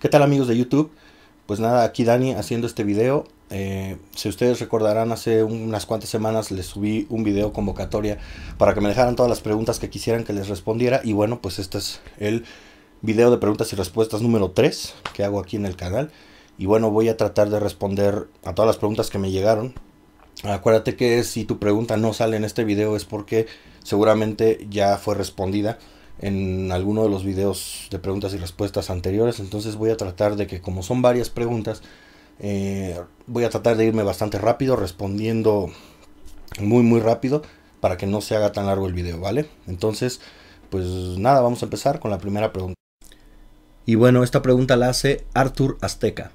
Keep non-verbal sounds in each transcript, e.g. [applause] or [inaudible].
¿Qué tal amigos de YouTube? Pues nada, aquí Dani haciendo este video. Eh, si ustedes recordarán, hace unas cuantas semanas les subí un video convocatoria para que me dejaran todas las preguntas que quisieran que les respondiera. Y bueno, pues este es el video de preguntas y respuestas número 3 que hago aquí en el canal. Y bueno, voy a tratar de responder a todas las preguntas que me llegaron. Acuérdate que si tu pregunta no sale en este video es porque seguramente ya fue respondida en alguno de los videos de preguntas y respuestas anteriores. Entonces voy a tratar de que como son varias preguntas, eh, voy a tratar de irme bastante rápido, respondiendo muy muy rápido para que no se haga tan largo el video, ¿vale? Entonces, pues nada, vamos a empezar con la primera pregunta. Y bueno, esta pregunta la hace Arthur Azteca.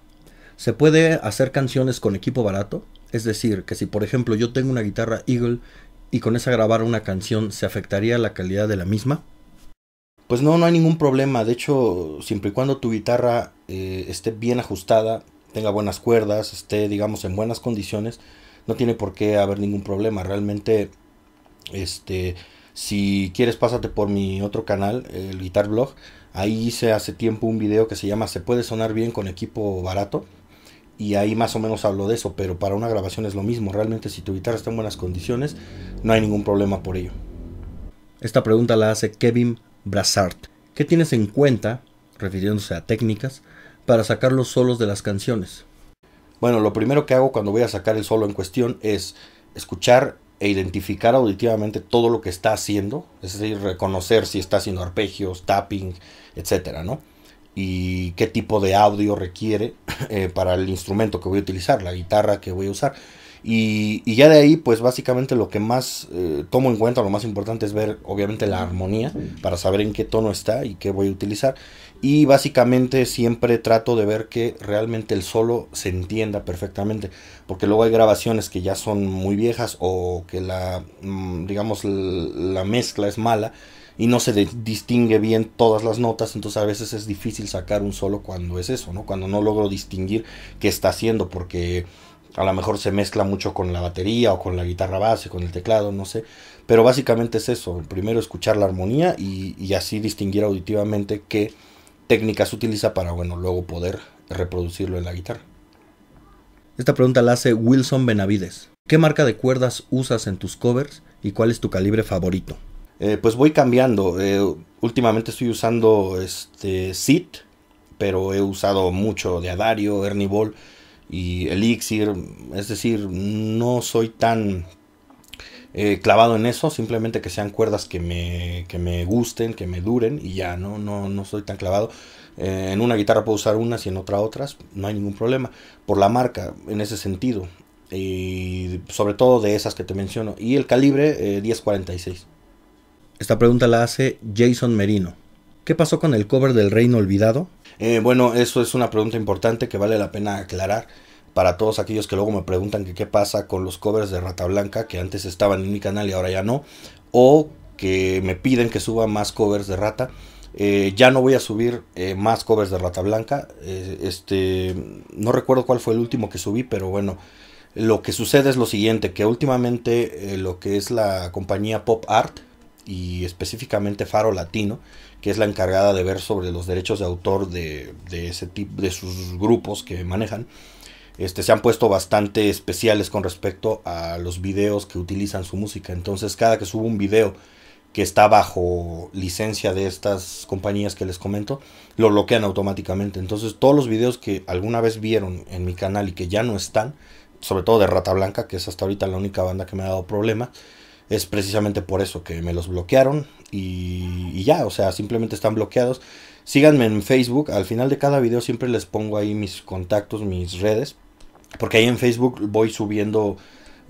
¿Se puede hacer canciones con equipo barato? Es decir, que si por ejemplo yo tengo una guitarra Eagle y con esa grabar una canción, ¿se afectaría la calidad de la misma? Pues no, no hay ningún problema. De hecho, siempre y cuando tu guitarra eh, esté bien ajustada, tenga buenas cuerdas, esté, digamos, en buenas condiciones, no tiene por qué haber ningún problema. Realmente, este, si quieres, pásate por mi otro canal, el Guitar Blog. Ahí hice hace tiempo un video que se llama Se puede sonar bien con equipo barato. Y ahí más o menos hablo de eso, pero para una grabación es lo mismo. Realmente si tu guitarra está en buenas condiciones, no hay ningún problema por ello. Esta pregunta la hace Kevin Brassard. ¿Qué tienes en cuenta, refiriéndose a técnicas, para sacar los solos de las canciones? Bueno, lo primero que hago cuando voy a sacar el solo en cuestión es escuchar e identificar auditivamente todo lo que está haciendo, es decir, reconocer si está haciendo arpegios, tapping, etcétera, ¿no? Y qué tipo de audio requiere [laughs] eh, para el instrumento que voy a utilizar, la guitarra que voy a usar. Y, ya de ahí, pues básicamente lo que más eh, tomo en cuenta, lo más importante es ver obviamente la armonía para saber en qué tono está y qué voy a utilizar. Y básicamente siempre trato de ver que realmente el solo se entienda perfectamente. Porque luego hay grabaciones que ya son muy viejas o que la, mm, digamos, la mezcla es mala y no se distingue bien todas las notas, entonces a veces es difícil sacar un solo cuando es eso, ¿no? Cuando no logro distinguir qué está haciendo, porque a lo mejor se mezcla mucho con la batería o con la guitarra base, con el teclado, no sé. Pero básicamente es eso, primero escuchar la armonía y, así distinguir auditivamente qué técnicas utiliza para, bueno, luego poder reproducirlo en la guitarra. Esta pregunta la hace Wilson Benavides. ¿Qué marca de cuerdas usas en tus covers y cuál es tu calibre favorito? Eh, pues voy cambiando. Eh, últimamente estoy usando este SIT, pero he usado mucho de Adario, Ernie Ball y Elixir. Es decir, no soy tan eh, clavado en eso, simplemente que sean cuerdas que me, me gusten, que me duren y ya, no, no, soy tan clavado. Eh, en una guitarra puedo usar unas y en otra otras, no hay ningún problema. Por la marca, en ese sentido. Y sobre todo de esas que te menciono. Y el calibre 1046. Eh, Esta pregunta la hace Jason Merino. ¿Qué pasó con el cover del Reino Olvidado? Eh, bueno, eso es una pregunta importante que vale la pena aclarar para todos aquellos que luego me preguntan que qué pasa con los covers de Rata Blanca que antes estaban en mi canal y ahora ya no, o que me piden que suba más covers de Rata. Eh, ya no voy a subir eh, más covers de Rata Blanca. este, no recuerdo cuál fue el último que subí, pero bueno, lo que sucede es lo siguiente, que últimamente lo que es la compañía Pop Art y específicamente Faro Latino, que es la encargada de ver sobre los derechos de autor de, de ese tipo, de sus grupos que manejan, este, se han puesto bastante especiales con respecto a los videos que utilizan su música. Entonces, cada que subo un video que está bajo licencia de estas compañías que les comento, lo bloquean automáticamente. Entonces, todos los videos que alguna vez vieron en mi canal y que ya no están, sobre todo de Rata Blanca, que es hasta ahorita la única banda que me ha dado problemas es precisamente por eso que me los bloquearon y, ya, o sea, simplemente están bloqueados. Síganme en Facebook, al final de cada video siempre les pongo ahí mis contactos, mis redes, porque ahí en Facebook voy subiendo,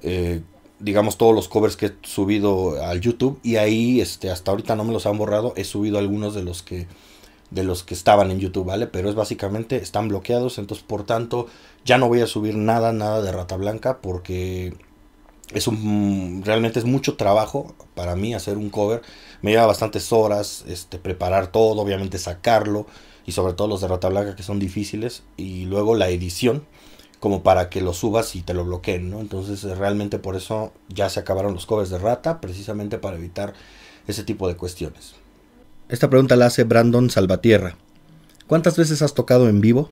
eh, digamos, todos los covers que he subido al YouTube y ahí, este, hasta ahorita no me los han borrado, he subido algunos de los que de los que estaban en YouTube, ¿vale? Pero es básicamente, están bloqueados, entonces por tanto ya no voy a subir nada, nada de Rata Blanca porque es un, realmente es mucho trabajo para mí hacer un cover. Me lleva bastantes horas este, preparar todo, obviamente sacarlo, y sobre todo los de Rata Blanca que son difíciles, y luego la edición, como para que lo subas y te lo bloqueen, Entonces eh, realmente por eso ya se acabaron los covers de Rata, precisamente para evitar ese tipo de cuestiones. Esta pregunta la hace Brandon Salvatierra. ¿Cuántas veces has tocado en vivo?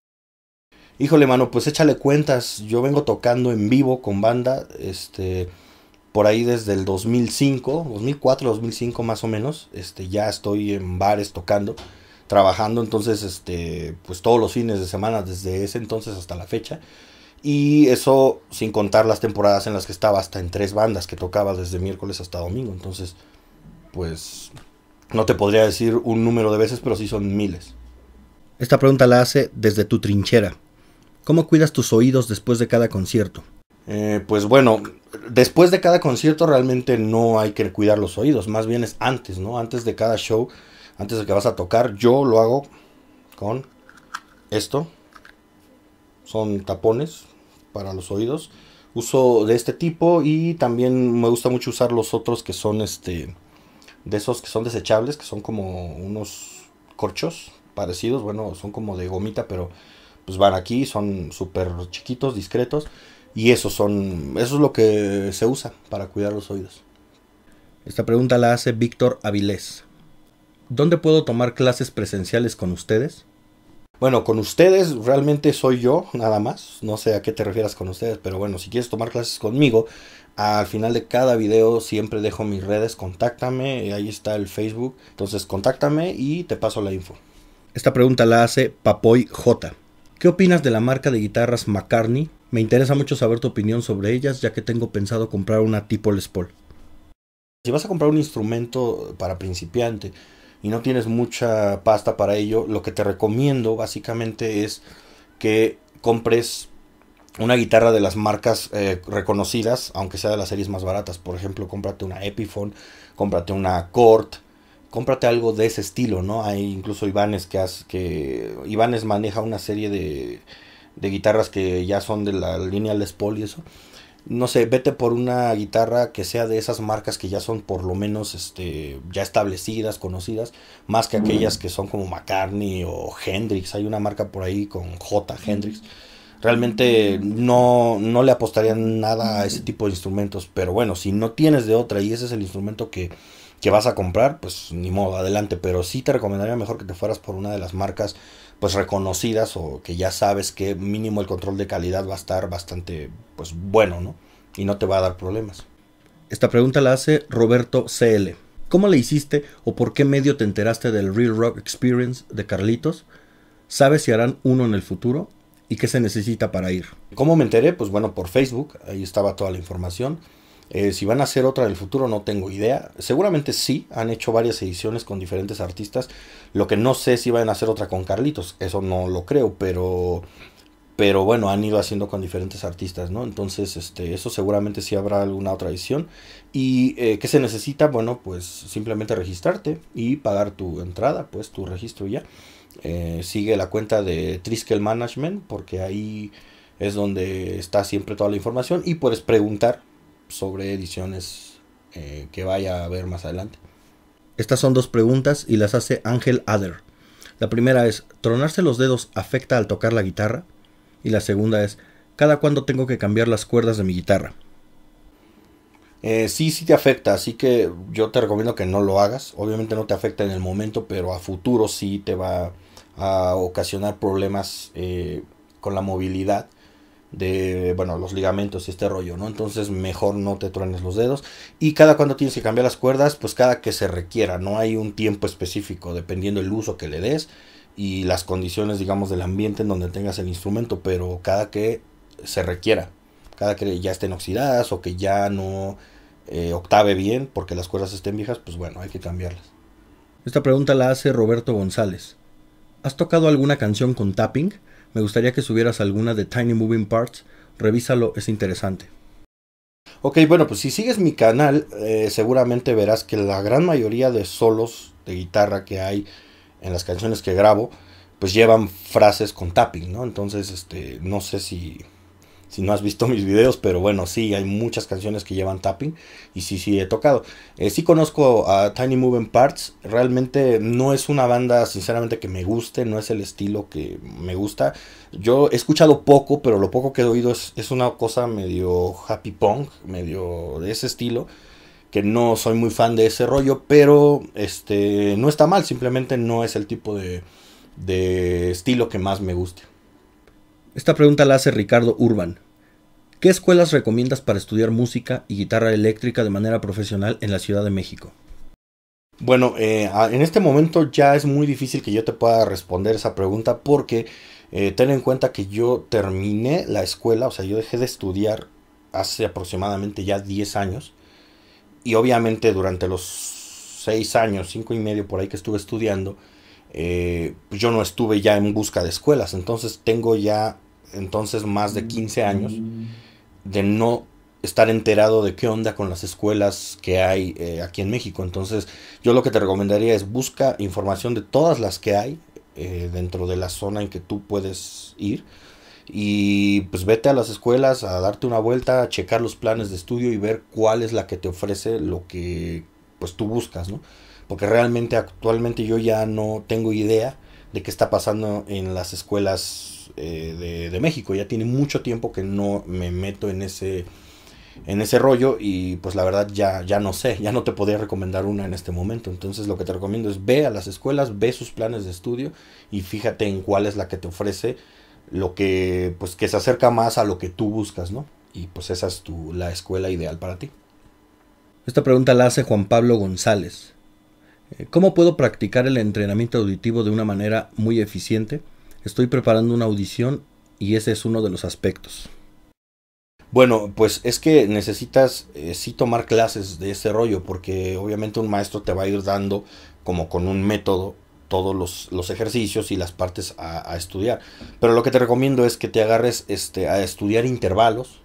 híjole, mano, pues échale cuentas. Yo vengo tocando en vivo con banda, este, por ahí desde el 2005, 2004, 2005 más o menos. Este, ya estoy en bares tocando, trabajando, entonces, este, pues todos los fines de semana desde ese entonces hasta la fecha. Y eso sin contar las temporadas en las que estaba hasta en tres bandas que tocaba desde miércoles hasta domingo. Entonces, pues no te podría decir un número de veces, pero sí son miles. Esta pregunta la hace desde tu trinchera. ¿Cómo cuidas tus oídos después de cada concierto? Eh, pues bueno, después de cada concierto realmente no hay que cuidar los oídos, más bien es antes, ¿no? Antes de cada show, antes de que vas a tocar, yo lo hago con esto. Son tapones para los oídos. Uso de este tipo y también me gusta mucho usar los otros que son este de esos que son desechables, que son como unos corchos parecidos, bueno, son como de gomita, pero pues van aquí, son súper chiquitos, discretos. Y eso, son, eso es lo que se usa para cuidar los oídos. Esta pregunta la hace Víctor Avilés. ¿Dónde puedo tomar clases presenciales con ustedes? Bueno, con ustedes realmente soy yo, nada más. No sé a qué te refieras con ustedes, pero bueno, si quieres tomar clases conmigo, al final de cada video siempre dejo mis redes, contáctame, ahí está el Facebook. Entonces, contáctame y te paso la info. Esta pregunta la hace Papoy J. ¿Qué opinas de la marca de guitarras McCartney? Me interesa mucho saber tu opinión sobre ellas, ya que tengo pensado comprar una tipo Les Si vas a comprar un instrumento para principiante y no tienes mucha pasta para ello, lo que te recomiendo básicamente es que compres una guitarra de las marcas eh, reconocidas, aunque sea de las series más baratas. Por ejemplo, cómprate una Epiphone, cómprate una Cort, cómprate algo de ese estilo, ¿no? Hay incluso Ivanes que hace, que Ivanes maneja una serie de, de guitarras que ya son de la línea Les Paul y eso. No sé, vete por una guitarra que sea de esas marcas que ya son por lo menos este, ya establecidas, conocidas, más que aquellas que son como McCartney o Hendrix. Hay una marca por ahí con J. Hendrix. Realmente no, no le apostarían nada a ese tipo de instrumentos, pero bueno, si no tienes de otra y ese es el instrumento que, que vas a comprar, pues ni modo, adelante. Pero sí te recomendaría mejor que te fueras por una de las marcas pues reconocidas o que ya sabes que mínimo el control de calidad va a estar bastante pues bueno, ¿no? Y no te va a dar problemas. Esta pregunta la hace Roberto CL. ¿Cómo le hiciste o por qué medio te enteraste del Real Rock Experience de Carlitos? ¿Sabes si harán uno en el futuro? ¿Y qué se necesita para ir? ¿Cómo me enteré? Pues bueno, por Facebook, ahí estaba toda la información. Eh, si van a hacer otra en el futuro no tengo idea. Seguramente sí, han hecho varias ediciones con diferentes artistas. Lo que no sé si van a hacer otra con Carlitos, eso no lo creo, pero pero bueno, han ido haciendo con diferentes artistas, ¿no? Entonces, este, eso seguramente sí habrá alguna otra edición. ¿Y eh, qué se necesita? Bueno, pues simplemente registrarte y pagar tu entrada, pues tu registro ya. Eh, sigue la cuenta de Triskel Management, porque ahí es donde está siempre toda la información. Y puedes preguntar sobre ediciones eh, que vaya a ver más adelante. Estas son dos preguntas y las hace Ángel Adler. La primera es, ¿tronarse los dedos afecta al tocar la guitarra? Y la segunda es, ¿cada cuándo tengo que cambiar las cuerdas de mi guitarra? Eh, sí, sí te afecta, así que yo te recomiendo que no lo hagas. Obviamente no te afecta en el momento, pero a futuro sí te va a ocasionar problemas eh, con la movilidad de, bueno, los ligamentos y este rollo, ¿no? Entonces mejor no te truenes los dedos. Y cada cuando tienes que cambiar las cuerdas, pues cada que se requiera, no hay un tiempo específico, dependiendo el uso que le des y las condiciones, digamos, del ambiente en donde tengas el instrumento, pero cada que se requiera, cada que ya estén oxidadas o que ya no eh, octave bien porque las cuerdas estén viejas, pues bueno, hay que cambiarlas. Esta pregunta la hace Roberto González. ¿Has tocado alguna canción con tapping? Me gustaría que subieras alguna de Tiny Moving Parts. Revísalo, es interesante. Ok, bueno, pues si sigues mi canal, eh, seguramente verás que la gran mayoría de solos de guitarra que hay en las canciones que grabo, pues llevan frases con tapping, ¿no? Entonces, este, no sé si si no has visto mis videos, pero bueno, sí, hay muchas canciones que llevan tapping y sí, sí he tocado. Eh, sí conozco a Tiny Moving Parts, realmente no es una banda, sinceramente, que me guste, no es el estilo que me gusta. Yo he escuchado poco, pero lo poco que he oído es, una cosa medio happy punk, medio de ese estilo que no soy muy fan de ese rollo, pero este no está mal, simplemente no es el tipo de, estilo que más me guste. Esta pregunta la hace Ricardo Urban. ¿Qué escuelas recomiendas para estudiar música y guitarra eléctrica de manera profesional en la Ciudad de México? Bueno, eh, en este momento ya es muy difícil que yo te pueda responder esa pregunta porque eh, ten en cuenta que yo terminé la escuela, o sea, yo dejé de estudiar hace aproximadamente ya 10 años y obviamente durante los 6 años, 5 y medio por ahí que estuve estudiando, eh, pues yo no estuve ya en busca de escuelas, entonces tengo ya entonces más de 15 años de no estar enterado de qué onda con las escuelas que hay eh, aquí en México. Entonces yo lo que te recomendaría es busca información de todas las que hay eh, dentro de la zona en que tú puedes ir. Y pues vete a las escuelas a darte una vuelta, a checar los planes de estudio y ver cuál es la que te ofrece lo que pues tú buscas, ¿no? porque realmente actualmente yo ya no tengo idea de qué está pasando en las escuelas eh, de, México. Ya tiene mucho tiempo que no me meto en ese, en ese rollo y pues la verdad ya, ya no sé, ya no te podría recomendar una en este momento. Entonces lo que te recomiendo es ve a las escuelas, ve sus planes de estudio y fíjate en cuál es la que te ofrece lo que pues que se acerca más a lo que tú buscas, ¿no? Y pues esa es tu, la escuela ideal para ti. Esta pregunta la hace Juan Pablo González. Eh, ¿Cómo puedo practicar el entrenamiento auditivo de una manera muy eficiente? Estoy preparando una audición y ese es uno de los aspectos. Bueno, pues es que necesitas eh, sí tomar clases de ese rollo, porque obviamente un maestro te va a ir dando como con un método todos los, los ejercicios y las partes a, a, estudiar. Pero lo que te recomiendo es que te agarres este, a estudiar intervalos,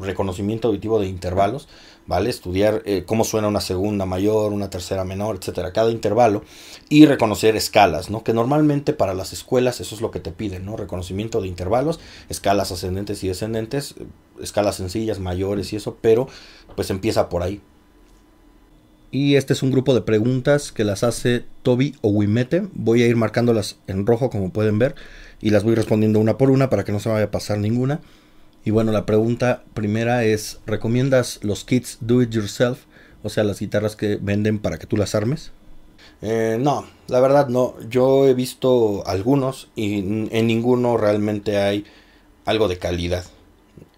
reconocimiento auditivo de intervalos, ¿vale? Estudiar eh, cómo suena una segunda mayor, una tercera menor, etcétera, cada intervalo y reconocer escalas, ¿no? Que normalmente para las escuelas eso es lo que te piden, ¿no? Reconocimiento de intervalos, escalas ascendentes y descendentes, eh, escalas sencillas, mayores y eso, pero pues empieza por ahí. Y este es un grupo de preguntas que las hace Toby Owimete. Voy a ir marcándolas en rojo como pueden ver y las voy respondiendo una por una para que no se vaya a pasar ninguna. Y bueno, la pregunta primera es, ¿recomiendas los kits do it yourself? O sea, las guitarras que venden para que tú las armes. Eh, no, la verdad no. Yo he visto algunos y en ninguno realmente hay algo de calidad.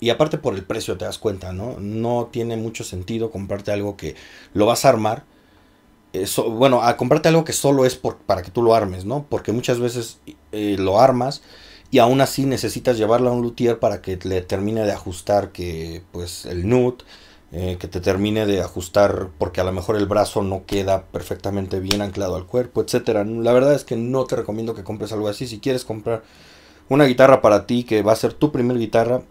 Y aparte por el precio te das cuenta, ¿no? No tiene mucho sentido comprarte algo que lo vas a armar. bueno, a comprarte algo que solo es para que tú lo armes, ¿no? Porque muchas veces eh, lo armas y aún así necesitas llevarla a un luthier para que le termine de ajustar que pues el nut eh, que te termine de ajustar porque a lo mejor el brazo no queda perfectamente bien anclado al cuerpo etcétera la verdad es que no te recomiendo que compres algo así si quieres comprar una guitarra para ti que va a ser tu primer guitarra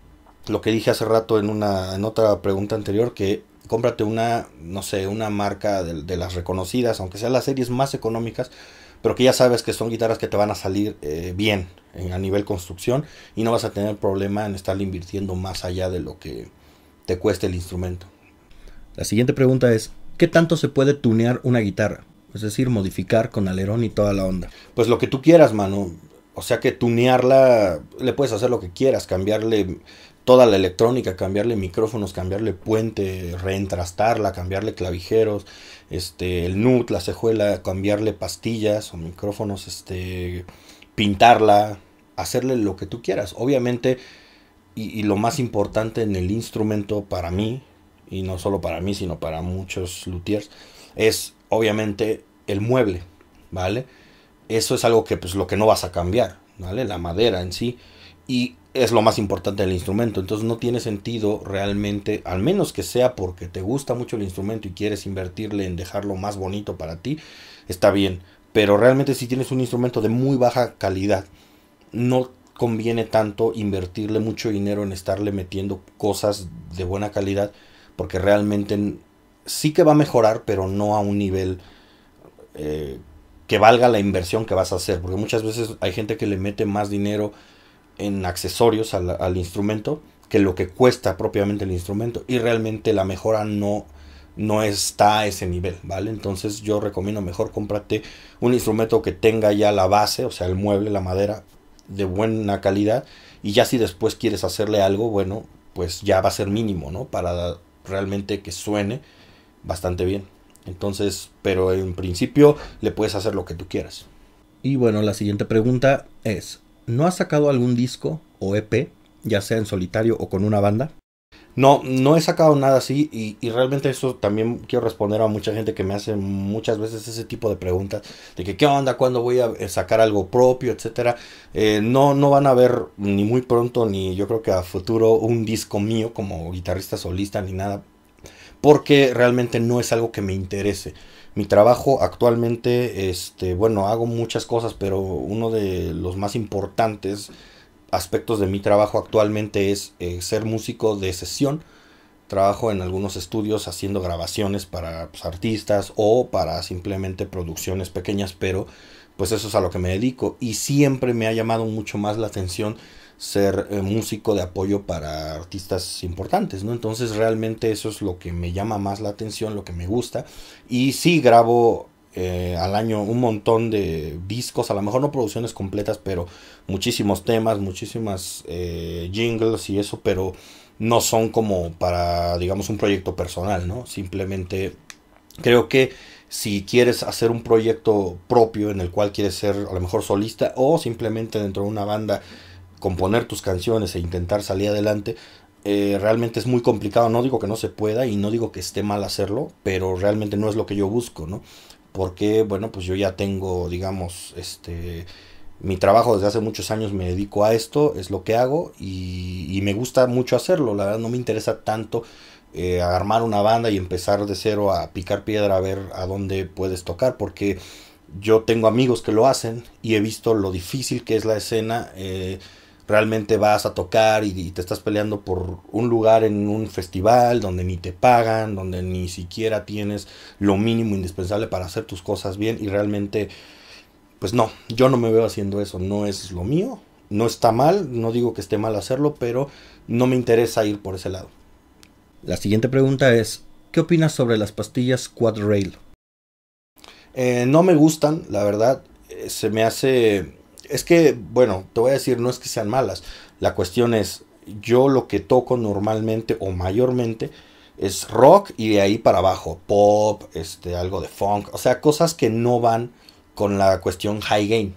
lo que dije hace rato en una en otra pregunta anterior que cómprate una no sé una marca de, de las reconocidas aunque sean las series más económicas pero que ya sabes que son guitarras que te van a salir eh, bien a nivel construcción y no vas a tener problema en estar invirtiendo más allá de lo que te cueste el instrumento. La siguiente pregunta es, ¿qué tanto se puede tunear una guitarra? Es decir, modificar con alerón y toda la onda. Pues lo que tú quieras, mano. O sea que tunearla, le puedes hacer lo que quieras, cambiarle toda la electrónica, cambiarle micrófonos, cambiarle puente, reentrastarla, cambiarle clavijeros, este, el nut, la cejuela, cambiarle pastillas o micrófonos, este, pintarla, hacerle lo que tú quieras. Obviamente, y, lo más importante en el instrumento para mí, y no solo para mí, sino para muchos luthiers, es obviamente el mueble, ¿vale? Eso es algo que pues lo que no vas a cambiar, ¿vale? La madera en sí. Y es lo más importante del instrumento. Entonces no tiene sentido realmente, al menos que sea porque te gusta mucho el instrumento y quieres invertirle en dejarlo más bonito para ti, está bien. Pero realmente si tienes un instrumento de muy baja calidad, no conviene tanto invertirle mucho dinero en estarle metiendo cosas de buena calidad, porque realmente sí que va a mejorar, pero no a un nivel... Eh, que valga la inversión que vas a hacer, porque muchas veces hay gente que le mete más dinero en accesorios al, instrumento que lo que cuesta propiamente el instrumento y realmente la mejora no no está a ese nivel, ¿vale? Entonces yo recomiendo mejor cómprate un instrumento que tenga ya la base, o sea, el mueble, la madera de buena calidad y ya si después quieres hacerle algo, bueno, pues ya va a ser mínimo, ¿no? Para realmente que suene bastante bien. Entonces, pero en principio le puedes hacer lo que tú quieras. Y bueno, la siguiente pregunta es, ¿no has sacado algún disco o EP, ya sea en solitario o con una banda? No, no he sacado nada así y, realmente eso también quiero responder a mucha gente que me hace muchas veces ese tipo de preguntas de que qué onda, cuándo voy a eh, sacar algo propio, etcétera. Eh, no, no van a ver ni muy pronto ni yo creo que a futuro un disco mío como guitarrista solista ni nada porque realmente no es algo que me interese. Mi trabajo actualmente, este, bueno, hago muchas cosas, pero uno de los más importantes aspectos de mi trabajo actualmente es eh, ser músico de sesión. Trabajo en algunos estudios haciendo grabaciones para pues, artistas o para simplemente producciones pequeñas, pero pues eso es a lo que me dedico. Y siempre me ha llamado mucho más la atención ser eh, músico de apoyo para artistas importantes, ¿no? Entonces realmente eso es lo que me llama más la atención, lo que me gusta. Y sí grabo eh, al año un montón de discos, a lo mejor no producciones completas, pero muchísimos temas, muchísimas eh, jingles y eso, pero no son como para, digamos, un proyecto personal, ¿no? Simplemente creo que si quieres hacer un proyecto propio en el cual quieres ser a lo mejor solista o simplemente dentro de una banda, componer tus canciones e intentar salir adelante, eh, realmente es muy complicado. No digo que no se pueda y no digo que esté mal hacerlo, pero realmente no es lo que yo busco, ¿no? Porque, bueno, pues yo ya tengo, digamos, este... Mi trabajo desde hace muchos años me dedico a esto, es lo que hago y, me gusta mucho hacerlo. La verdad no me interesa tanto eh, armar una banda y empezar de cero a picar piedra a ver a dónde puedes tocar, porque yo tengo amigos que lo hacen y he visto lo difícil que es la escena. Eh, realmente vas a tocar y, te estás peleando por un lugar en un festival donde ni te pagan, donde ni siquiera tienes lo mínimo indispensable para hacer tus cosas bien y realmente, pues no, yo no me veo haciendo eso, no es lo mío, no está mal, no digo que esté mal hacerlo, pero no me interesa ir por ese lado. La siguiente pregunta es, ¿qué opinas sobre las pastillas Quad Rail? Eh, no me gustan, la verdad, eh, se me hace es que, bueno, te voy a decir, no es que sean malas. La cuestión es, yo lo que toco normalmente o mayormente es rock y de ahí para abajo, pop, este, algo de funk, o sea, cosas que no van con la cuestión high gain.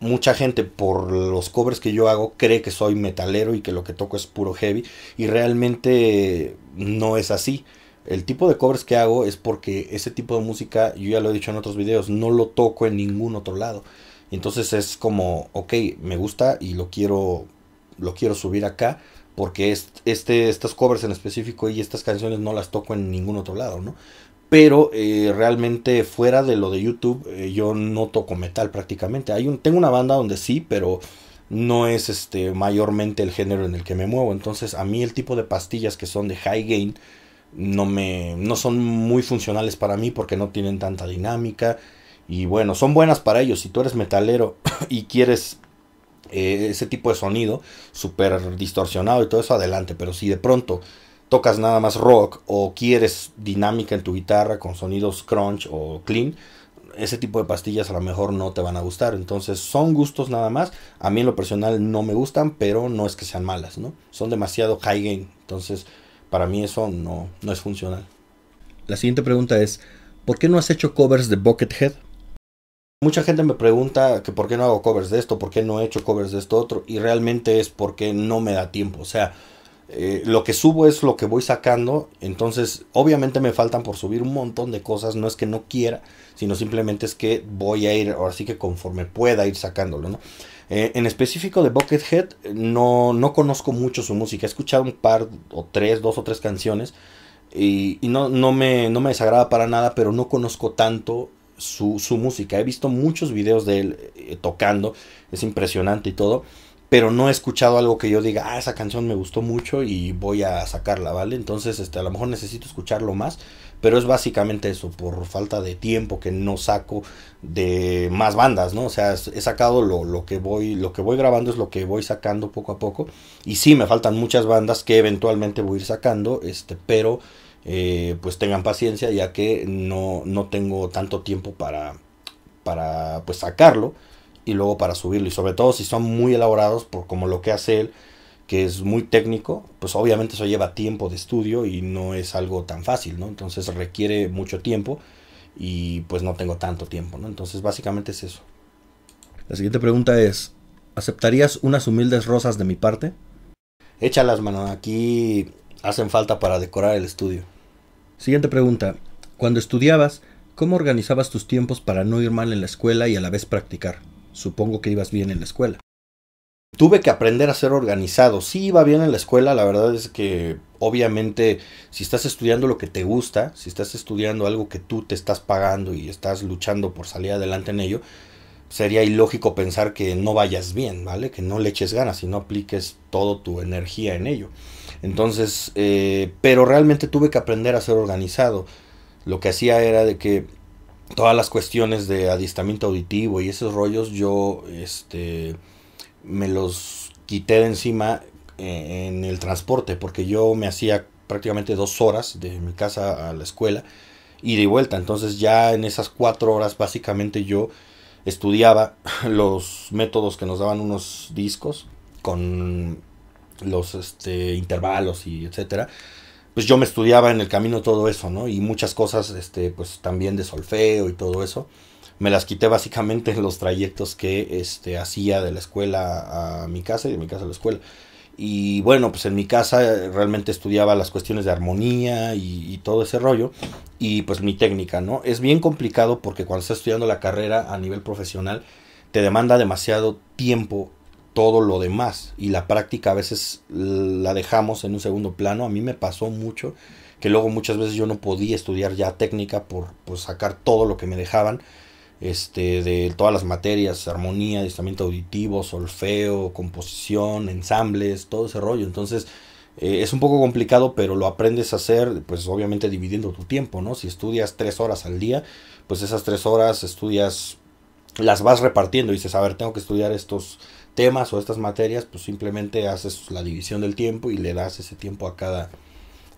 Mucha gente por los covers que yo hago cree que soy metalero y que lo que toco es puro heavy y realmente no es así. El tipo de covers que hago es porque ese tipo de música, yo ya lo he dicho en otros videos, no lo toco en ningún otro lado entonces es como, ok, me gusta y lo quiero, lo quiero subir acá porque este, estas covers en específico y estas canciones no las toco en ningún otro lado, ¿no? Pero eh, realmente fuera de lo de YouTube eh, yo no toco metal prácticamente. Hay un, tengo una banda donde sí, pero no es este mayormente el género en el que me muevo. Entonces a mí el tipo de pastillas que son de high gain no me no son muy funcionales para mí porque no tienen tanta dinámica y bueno, son buenas para ellos. Si tú eres metalero [coughs] y quieres eh, ese tipo de sonido súper distorsionado y todo eso, adelante. Pero si de pronto tocas nada más rock o quieres dinámica en tu guitarra con sonidos crunch o clean, ese tipo de pastillas a lo mejor no te van a gustar. Entonces son gustos nada más. A mí en lo personal no me gustan, pero no es que sean malas, ¿no? Son demasiado high gain. Entonces para mí eso no, no es funcional. La siguiente pregunta es, ¿por qué no has hecho covers de Buckethead? Mucha gente me pregunta que por qué no hago covers de esto, por qué no he hecho covers de esto otro, y realmente es porque no me da tiempo. O sea, eh, lo que subo es lo que voy sacando, entonces obviamente me faltan por subir un montón de cosas, no es que no quiera, sino simplemente es que voy a ir, ahora sí que conforme pueda ir sacándolo, ¿no? Eh, en específico de Buckethead, no, no conozco mucho su música, he escuchado un par o tres, dos o tres canciones, y, no, no, me, no me desagrada para nada, pero no conozco tanto su, su música. He visto muchos videos de él eh, tocando, es impresionante y todo, pero no he escuchado algo que yo diga, ah, esa canción me gustó mucho y voy a sacarla, ¿vale? Entonces, este, a lo mejor necesito escucharlo más, pero es básicamente eso, por falta de tiempo que no saco de más bandas, ¿no? O sea, he sacado lo, que voy, lo que voy grabando es lo que voy sacando poco a poco, y sí, me faltan muchas bandas que eventualmente voy a ir sacando, este, pero eh, pues tengan paciencia ya que no, no tengo tanto tiempo para, para pues sacarlo y luego para subirlo. Y sobre todo si son muy elaborados, por como lo que hace él, que es muy técnico, pues obviamente eso lleva tiempo de estudio y no es algo tan fácil, ¿no? Entonces requiere mucho tiempo y pues no tengo tanto tiempo, ¿no? Entonces básicamente es eso. La siguiente pregunta es, ¿aceptarías unas humildes rosas de mi parte? Échalas, manos Aquí hacen falta para decorar el estudio. Siguiente pregunta. Cuando estudiabas, ¿cómo organizabas tus tiempos para no ir mal en la escuela y a la vez practicar? Supongo que ibas bien en la escuela. Tuve que aprender a ser organizado. Sí iba bien en la escuela, la verdad es que obviamente si estás estudiando lo que te gusta, si estás estudiando algo que tú te estás pagando y estás luchando por salir adelante en ello, sería ilógico pensar que no vayas bien, ¿vale? Que no le eches ganas y no apliques toda tu energía en ello. Entonces, eh, pero realmente tuve que aprender a ser organizado. Lo que hacía era de que todas las cuestiones de adiestramiento auditivo y esos rollos yo este, me los quité de encima eh, en el transporte, porque yo me hacía prácticamente dos horas de mi casa a la escuela y de vuelta. Entonces ya en esas cuatro horas básicamente yo estudiaba [laughs] los métodos que nos daban unos discos con los este, intervalos y etcétera, pues yo me estudiaba en el camino todo eso, ¿no? Y muchas cosas, este, pues también de solfeo y todo eso. Me las quité básicamente en los trayectos que este, hacía de la escuela a mi casa y de mi casa a la escuela. Y bueno, pues en mi casa eh, realmente estudiaba las cuestiones de armonía y, todo ese rollo. Y pues mi técnica, ¿no? Es bien complicado porque cuando estás estudiando la carrera a nivel profesional, te demanda demasiado tiempo todo lo demás. Y la práctica a veces la dejamos en un segundo plano. A mí me pasó mucho que luego muchas veces yo no podía estudiar ya técnica por, por sacar todo lo que me dejaban este, de todas las materias, armonía, distanciamiento auditivo, solfeo, composición, ensambles, todo ese rollo. Entonces, eh, es un poco complicado, pero lo aprendes a hacer, pues obviamente dividiendo tu tiempo, ¿no? Si estudias tres horas al día, pues esas tres horas estudias, las vas repartiendo y dices, a ver, tengo que estudiar estos temas o estas materias, pues simplemente haces la división del tiempo y le das ese tiempo a cada,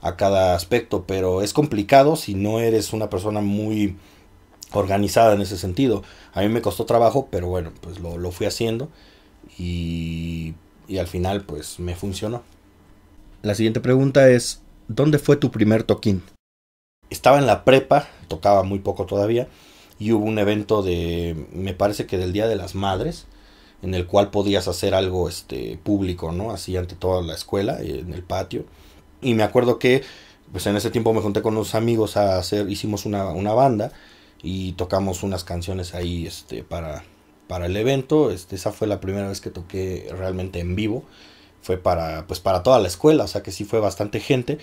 a cada aspecto, pero es complicado si no eres una persona muy organizada en ese sentido. A mí me costó trabajo, pero bueno, pues lo, fui haciendo y, y al final pues me funcionó. La siguiente pregunta es, ¿dónde fue tu primer toquín? Estaba en la prepa, tocaba muy poco todavía, y hubo un evento de, me parece que del Día de las Madres, en el cual podías hacer algo este, público, ¿no? Así ante toda la escuela, eh, en el patio. Y me acuerdo que, pues en ese tiempo me junté con unos amigos a hacer, hicimos una, una banda, y tocamos unas canciones ahí este, para, para el evento. Este, esa fue la primera vez que toqué realmente en vivo. Fue para, pues, para toda la escuela, o sea que sí fue bastante gente.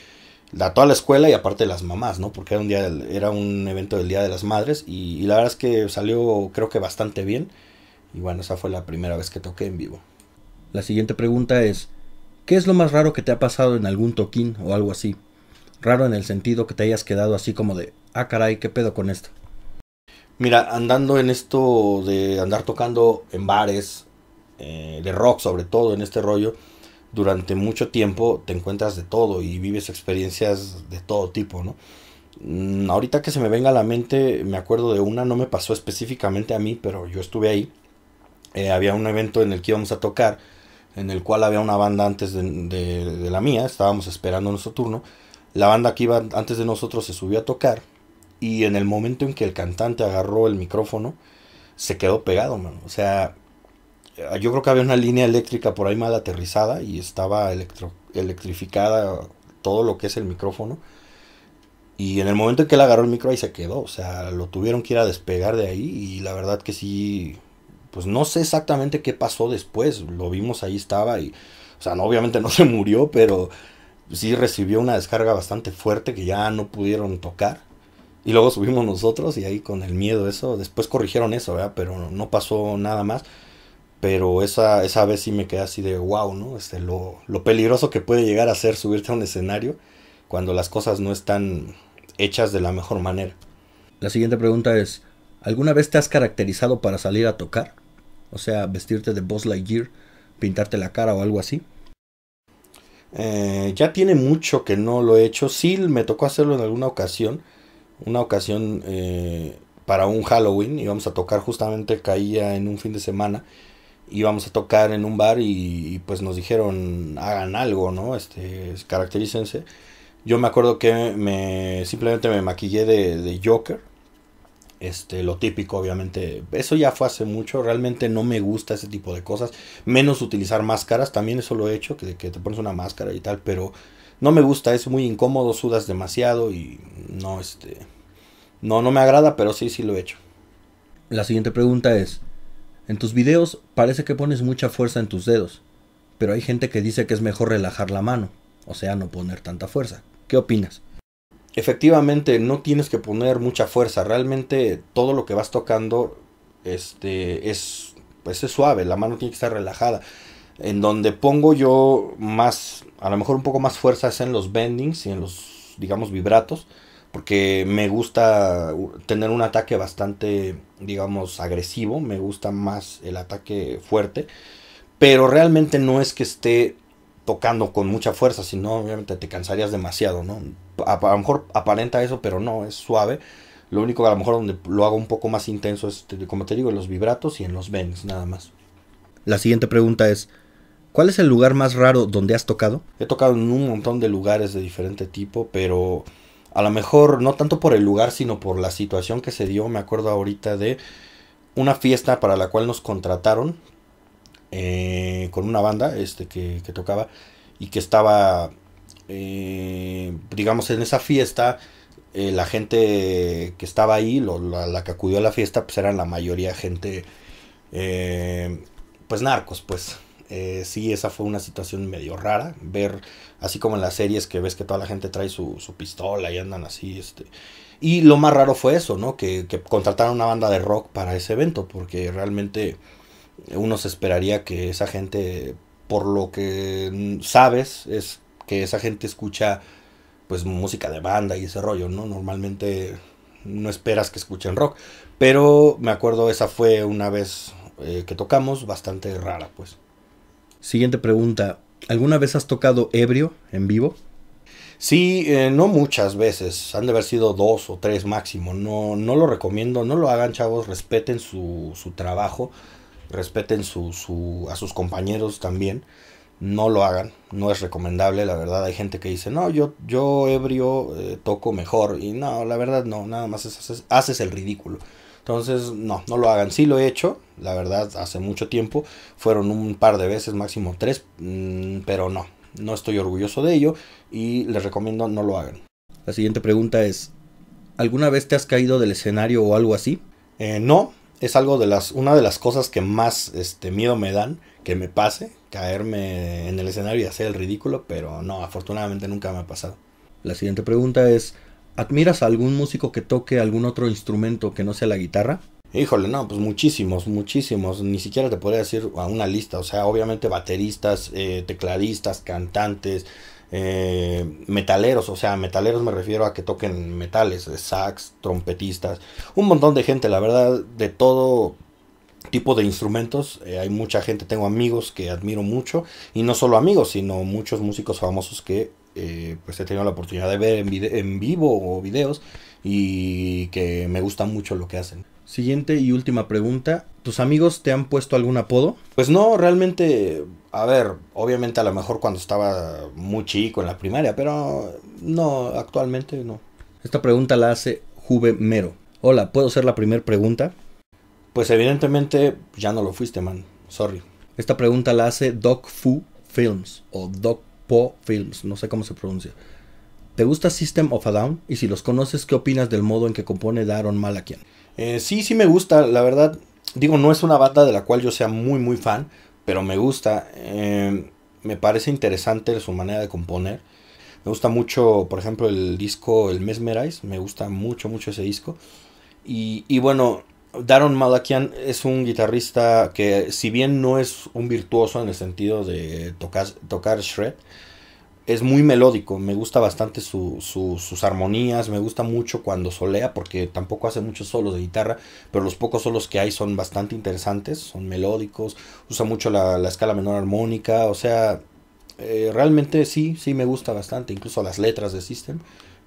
La, toda la escuela y aparte las mamás, ¿no? Porque era un, día era un evento del Día de las Madres y, y la verdad es que salió creo que bastante bien. Y bueno, esa fue la primera vez que toqué en vivo. La siguiente pregunta es, ¿qué es lo más raro que te ha pasado en algún toquín o algo así? Raro en el sentido que te hayas quedado así como de, ah caray, ¿qué pedo con esto? Mira, andando en esto de andar tocando en bares, eh, de rock sobre todo, en este rollo, durante mucho tiempo te encuentras de todo y vives experiencias de todo tipo, ¿no? Mm, ahorita que se me venga a la mente, me acuerdo de una, no me pasó específicamente a mí, pero yo estuve ahí. Eh, había un evento en el que íbamos a tocar, en el cual había una banda antes de, de la mía, estábamos esperando nuestro turno. La banda que iba antes de nosotros se subió a tocar, y en el momento en que el cantante agarró el micrófono, se quedó pegado, O sea, eh, yo creo que había una línea eléctrica por ahí mal aterrizada y estaba electrificada todo lo que es el micrófono. Y en el momento en que él agarró el micro ahí se quedó. O sea, lo tuvieron que ir a despegar de ahí. Y la verdad que sí. Pues no sé exactamente qué pasó después. Lo vimos ahí estaba. Y. O sea, obviamente no [laughs] se murió, pero sí recibió una descarga bastante fuerte que ya no pudieron tocar. Y luego subimos nosotros y ahí con el miedo eso, después corrigieron eso, ¿verdad? Pero no pasó nada más. Pero esa, esa vez sí me quedé así de wow, ¿no? Este, lo, lo peligroso que puede llegar a ser subirte a un escenario cuando las cosas no están hechas de la mejor manera. La siguiente pregunta es, ¿alguna vez te has caracterizado para salir a tocar? O sea, vestirte de Boss Lightyear, pintarte la cara o algo así. Eh, ya tiene mucho que no lo he hecho. Sí, me tocó hacerlo en alguna ocasión una ocasión eh, para un Halloween, íbamos a tocar justamente, caía en un fin de semana, íbamos a tocar en un bar y, pues nos dijeron, hagan algo, ¿no? Este, caracterícense. Yo me acuerdo que me simplemente me maquillé de, Joker, este, lo típico, obviamente. Eso ya fue hace mucho. Realmente no me gusta ese tipo de cosas. Menos utilizar máscaras. También eso lo he hecho, que, que te pones una máscara y tal. Pero no me gusta, es muy incómodo, sudas demasiado y no, este, no, no me agrada, pero sí, sí lo he hecho. La siguiente pregunta es, en tus videos parece que pones mucha fuerza en tus dedos, pero hay gente que dice que es mejor relajar la mano, o sea, no poner tanta fuerza. ¿Qué opinas? Efectivamente, no tienes que poner mucha fuerza, realmente todo lo que vas tocando este, es, pues es suave, la mano tiene que estar relajada. En donde pongo yo más, a lo mejor un poco más fuerza es en los bendings y en los, digamos, vibratos. Porque me gusta tener un ataque bastante, digamos, agresivo. Me gusta más el ataque fuerte. Pero realmente no es que esté tocando con mucha fuerza, sino obviamente te cansarías demasiado, ¿no? A, lo mejor aparenta eso, pero no, es suave. Lo único que a lo mejor donde lo hago un poco más intenso es, como te digo, en los vibratos y en los bends, nada más. La siguiente pregunta es, ¿Cuál es el lugar más raro donde has tocado? He tocado en un montón de lugares de diferente tipo, pero a lo mejor no tanto por el lugar, sino por la situación que se dio. Me acuerdo ahorita de una fiesta para la cual nos contrataron eh, con una banda este, que, tocaba y que estaba, eh, digamos, en esa fiesta. Eh, la gente que estaba ahí, la, la, que acudió a la fiesta, pues eran la mayoría gente, pues narcos, pues eh, sí, esa fue una situación medio rara. Ver, así como en las series que ves que toda la gente trae su, pistola y andan así, este. Y lo más raro fue eso, ¿no? Que, contrataron una banda de rock para ese evento, porque realmente uno se esperaría que esa gente, por lo que sabes, es que esa gente escucha pues música de banda y ese rollo, ¿no? Normalmente no esperas que escuchen rock, pero me acuerdo esa fue una vez eh, que tocamos bastante rara, pues. Siguiente pregunta. ¿Alguna vez has tocado ebrio en vivo? Sí, eh, no muchas veces. Han de haber sido dos o tres máximo. No, no lo recomiendo. No lo hagan, chavos. Respeten su, trabajo. Respeten su, a sus compañeros también. No lo hagan. No es recomendable. La verdad, hay gente que dice, no, yo, yo ebrio eh, toco mejor. Y no, la verdad, no. Nada más haces el ridículo. Entonces, no, no lo hagan. Sí lo he hecho, la verdad, hace mucho tiempo. Fueron un par de veces, máximo tres, mm, pero no, no estoy orgulloso de ello y les recomiendo no lo hagan. La siguiente pregunta es, ¿alguna vez te has caído del escenario o algo así? Eh, no, es algo de las, una de las cosas que más este, miedo me dan que me pase, caerme en el escenario y hacer el ridículo, pero no, afortunadamente nunca me ha pasado. La siguiente pregunta es, ¿Admiras a algún músico que toque algún otro instrumento que no sea la guitarra? Híjole, no, pues muchísimos, muchísimos. Ni siquiera te podría decir a una lista. O sea, obviamente bateristas, eh, tecladistas, cantantes, eh, metaleros. O sea, metaleros me refiero a que toquen metales, eh, sax, trompetistas. Un montón de gente, la verdad, de todo tipo de instrumentos. hay mucha gente, tengo amigos que admiro mucho. Y no solo amigos, sino muchos músicos famosos que eh, pues he tenido la oportunidad de ver en, vivo o videos y que me gusta mucho lo que hacen. Siguiente y última pregunta. ¿Tus amigos te han puesto algún apodo? Pues no, realmente, a ver, obviamente a lo mejor cuando estaba muy chico en la primaria, pero no, actualmente no. Esta pregunta la hace Juve Mero. Hola, ¿puedo ser la primera pregunta? Pues evidentemente ya no lo fuiste, man. Sorry. Esta pregunta la hace Doc Fu Films o Doc Po Films, no sé cómo se pronuncia. ¿Te gusta System of a Down? Y si los conoces, ¿qué opinas del modo en que compone Daron Malakian? Eh, sí, sí me gusta, la verdad. Digo, no es una banda de la cual yo sea muy, muy fan, pero me gusta. Eh, me parece interesante su manera de componer. Me gusta mucho, por ejemplo, el disco El Mesmerize. Me gusta mucho, mucho ese disco. Y, y bueno, Daron Malakian es un guitarrista que, si bien no es un virtuoso en el sentido de tocar, shred, es muy melódico. Me gusta bastante sus armonías, me gusta mucho cuando solea, porque tampoco hace muchos solos de guitarra, pero los pocos solos que hay son bastante interesantes, son melódicos, usa mucho la, escala menor armónica, o sea, eh, realmente sí, sí me gusta bastante, incluso las letras de System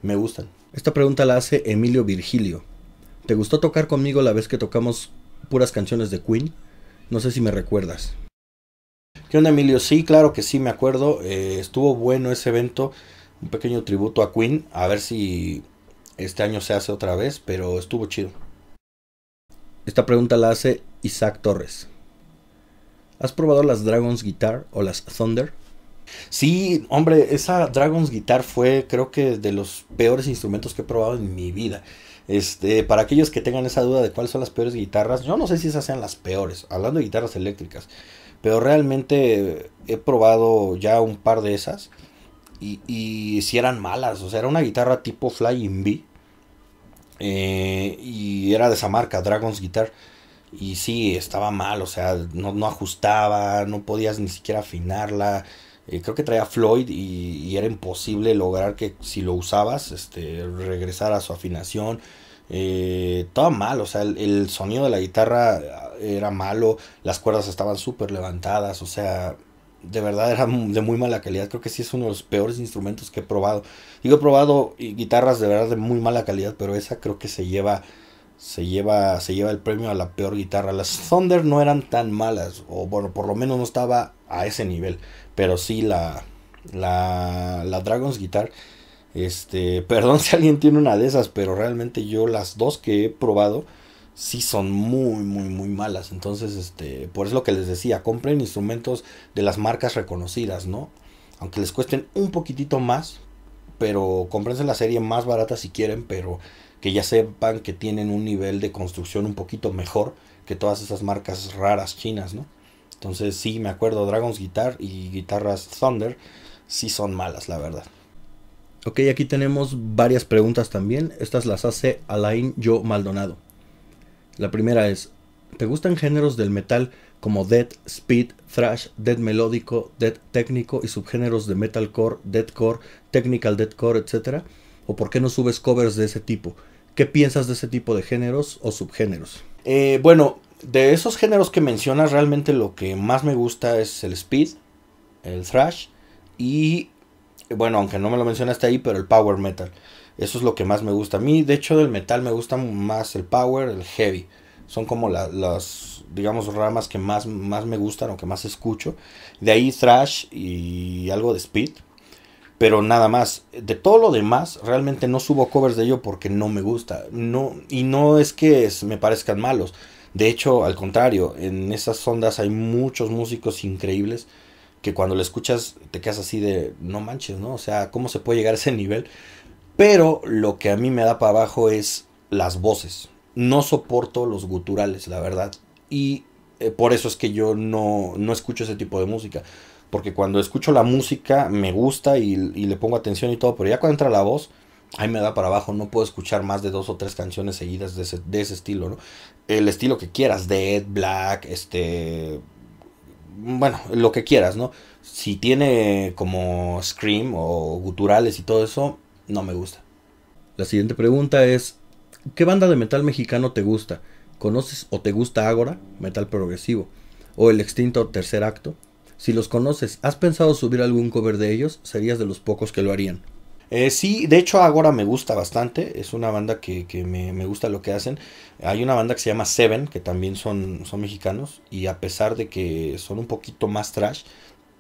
me gustan. Esta pregunta la hace Emilio Virgilio. ¿Te gustó tocar conmigo la vez que tocamos puras canciones de Queen? No sé si me recuerdas. ¿Qué onda, Emilio? Sí, claro que sí, me acuerdo. Eh, estuvo bueno ese evento, un pequeño tributo a Queen. A ver si este año se hace otra vez, pero estuvo chido. Esta pregunta la hace Isaac Torres. ¿Has probado las Dragons Guitar o las Thunder? Sí, hombre, esa Dragons Guitar fue creo que de los peores instrumentos que he probado en mi vida. Este, para aquellos que tengan esa duda de cuáles son las peores guitarras, yo no sé si esas sean las peores, hablando de guitarras eléctricas, pero realmente he probado ya un par de esas y, si eran malas, o sea, era una guitarra tipo Flying V eh, y era de esa marca, Dragon's Guitar. Y sí, estaba mal, o sea, no, no ajustaba, no podías ni siquiera afinarla. Eh, creo que traía Floyd y, era imposible lograr que si lo usabas, este, regresara a su afinación. Eh, todo mal, o sea, el, sonido de la guitarra ah, era malo, las cuerdas estaban súper levantadas, o sea, de verdad era de muy mala calidad. Creo que sí es uno de los peores instrumentos que he probado. Digo, he probado guitarras de verdad de muy mala calidad, pero esa creo que se lleva se lleva, se lleva el premio a la peor guitarra. Las Thunder no eran tan malas, o bueno, por lo menos no estaba a ese nivel. Pero sí, la, la, Dragon's Guitar. Este, [laughs] perdón si alguien tiene una de esas, pero realmente yo las dos que he probado sí son muy, muy, muy malas. Entonces, este, por eso lo que les decía, compren instrumentos de las marcas reconocidas, ¿no? Aunque les cuesten un poquitito más, pero comprense la serie más barata si quieren, pero que ya sepan que tienen un nivel de construcción un poquito mejor que todas esas marcas raras chinas, ¿no? Entonces sí, me acuerdo, Dragon's Guitar y guitarras Thunder sí son malas, la verdad. Ok, aquí tenemos varias preguntas también. Estas las hace Alain Yo Maldonado. La primera es, ¿te gustan géneros del metal como death, speed, thrash, death melódico, death técnico y subgéneros de metalcore, deathcore, technical deathcore, etcétera? ¿O por qué no subes covers de ese tipo? ¿Qué piensas de ese tipo de géneros o subgéneros? Eh, bueno, de esos géneros que mencionas, realmente lo que más me gusta es el speed, el thrash y, bueno, aunque no me lo mencionaste ahí, pero el power metal. Eso es lo que más me gusta. A mí, de hecho, del metal me gusta más el power, el heavy. Son como las, digamos, ramas que más, más me gustan o que más escucho. De ahí thrash y algo de speed. Pero nada más. De todo lo demás, realmente no subo covers de ello porque no me gusta. No, y no es que me parezcan malos de hecho, al contrario, en esas ondas hay muchos músicos increíbles que cuando le escuchas te quedas así de, no manches, ¿no? O sea, ¿cómo se puede llegar a ese nivel? Pero lo que a mí me da para abajo es las voces. No soporto los guturales, la verdad. Y eh, por eso es que yo no, no, escucho ese tipo de música. Porque cuando escucho la música me gusta y, y le pongo atención y todo, pero ya cuando entra la voz, ahí me da para abajo, no puedo escuchar más de dos o tres canciones seguidas de ese, estilo, ¿no? El estilo que quieras, Dead, Black, este... Bueno, lo que quieras, ¿no? Si tiene como scream o guturales y todo eso, no me gusta. La siguiente pregunta es, ¿qué banda de metal mexicano te gusta? ¿Conoces o te gusta agora, metal progresivo? ¿O el extinto tercer acto? Si los conoces, ¿has pensado subir algún cover de ellos? Serías de los pocos que lo harían. Eh, sí, de hecho ahora me gusta bastante, es una banda que, me, gusta lo que hacen. Hay una banda que se llama Seven, que también son, son mexicanos, y a pesar de que son un poquito más trash,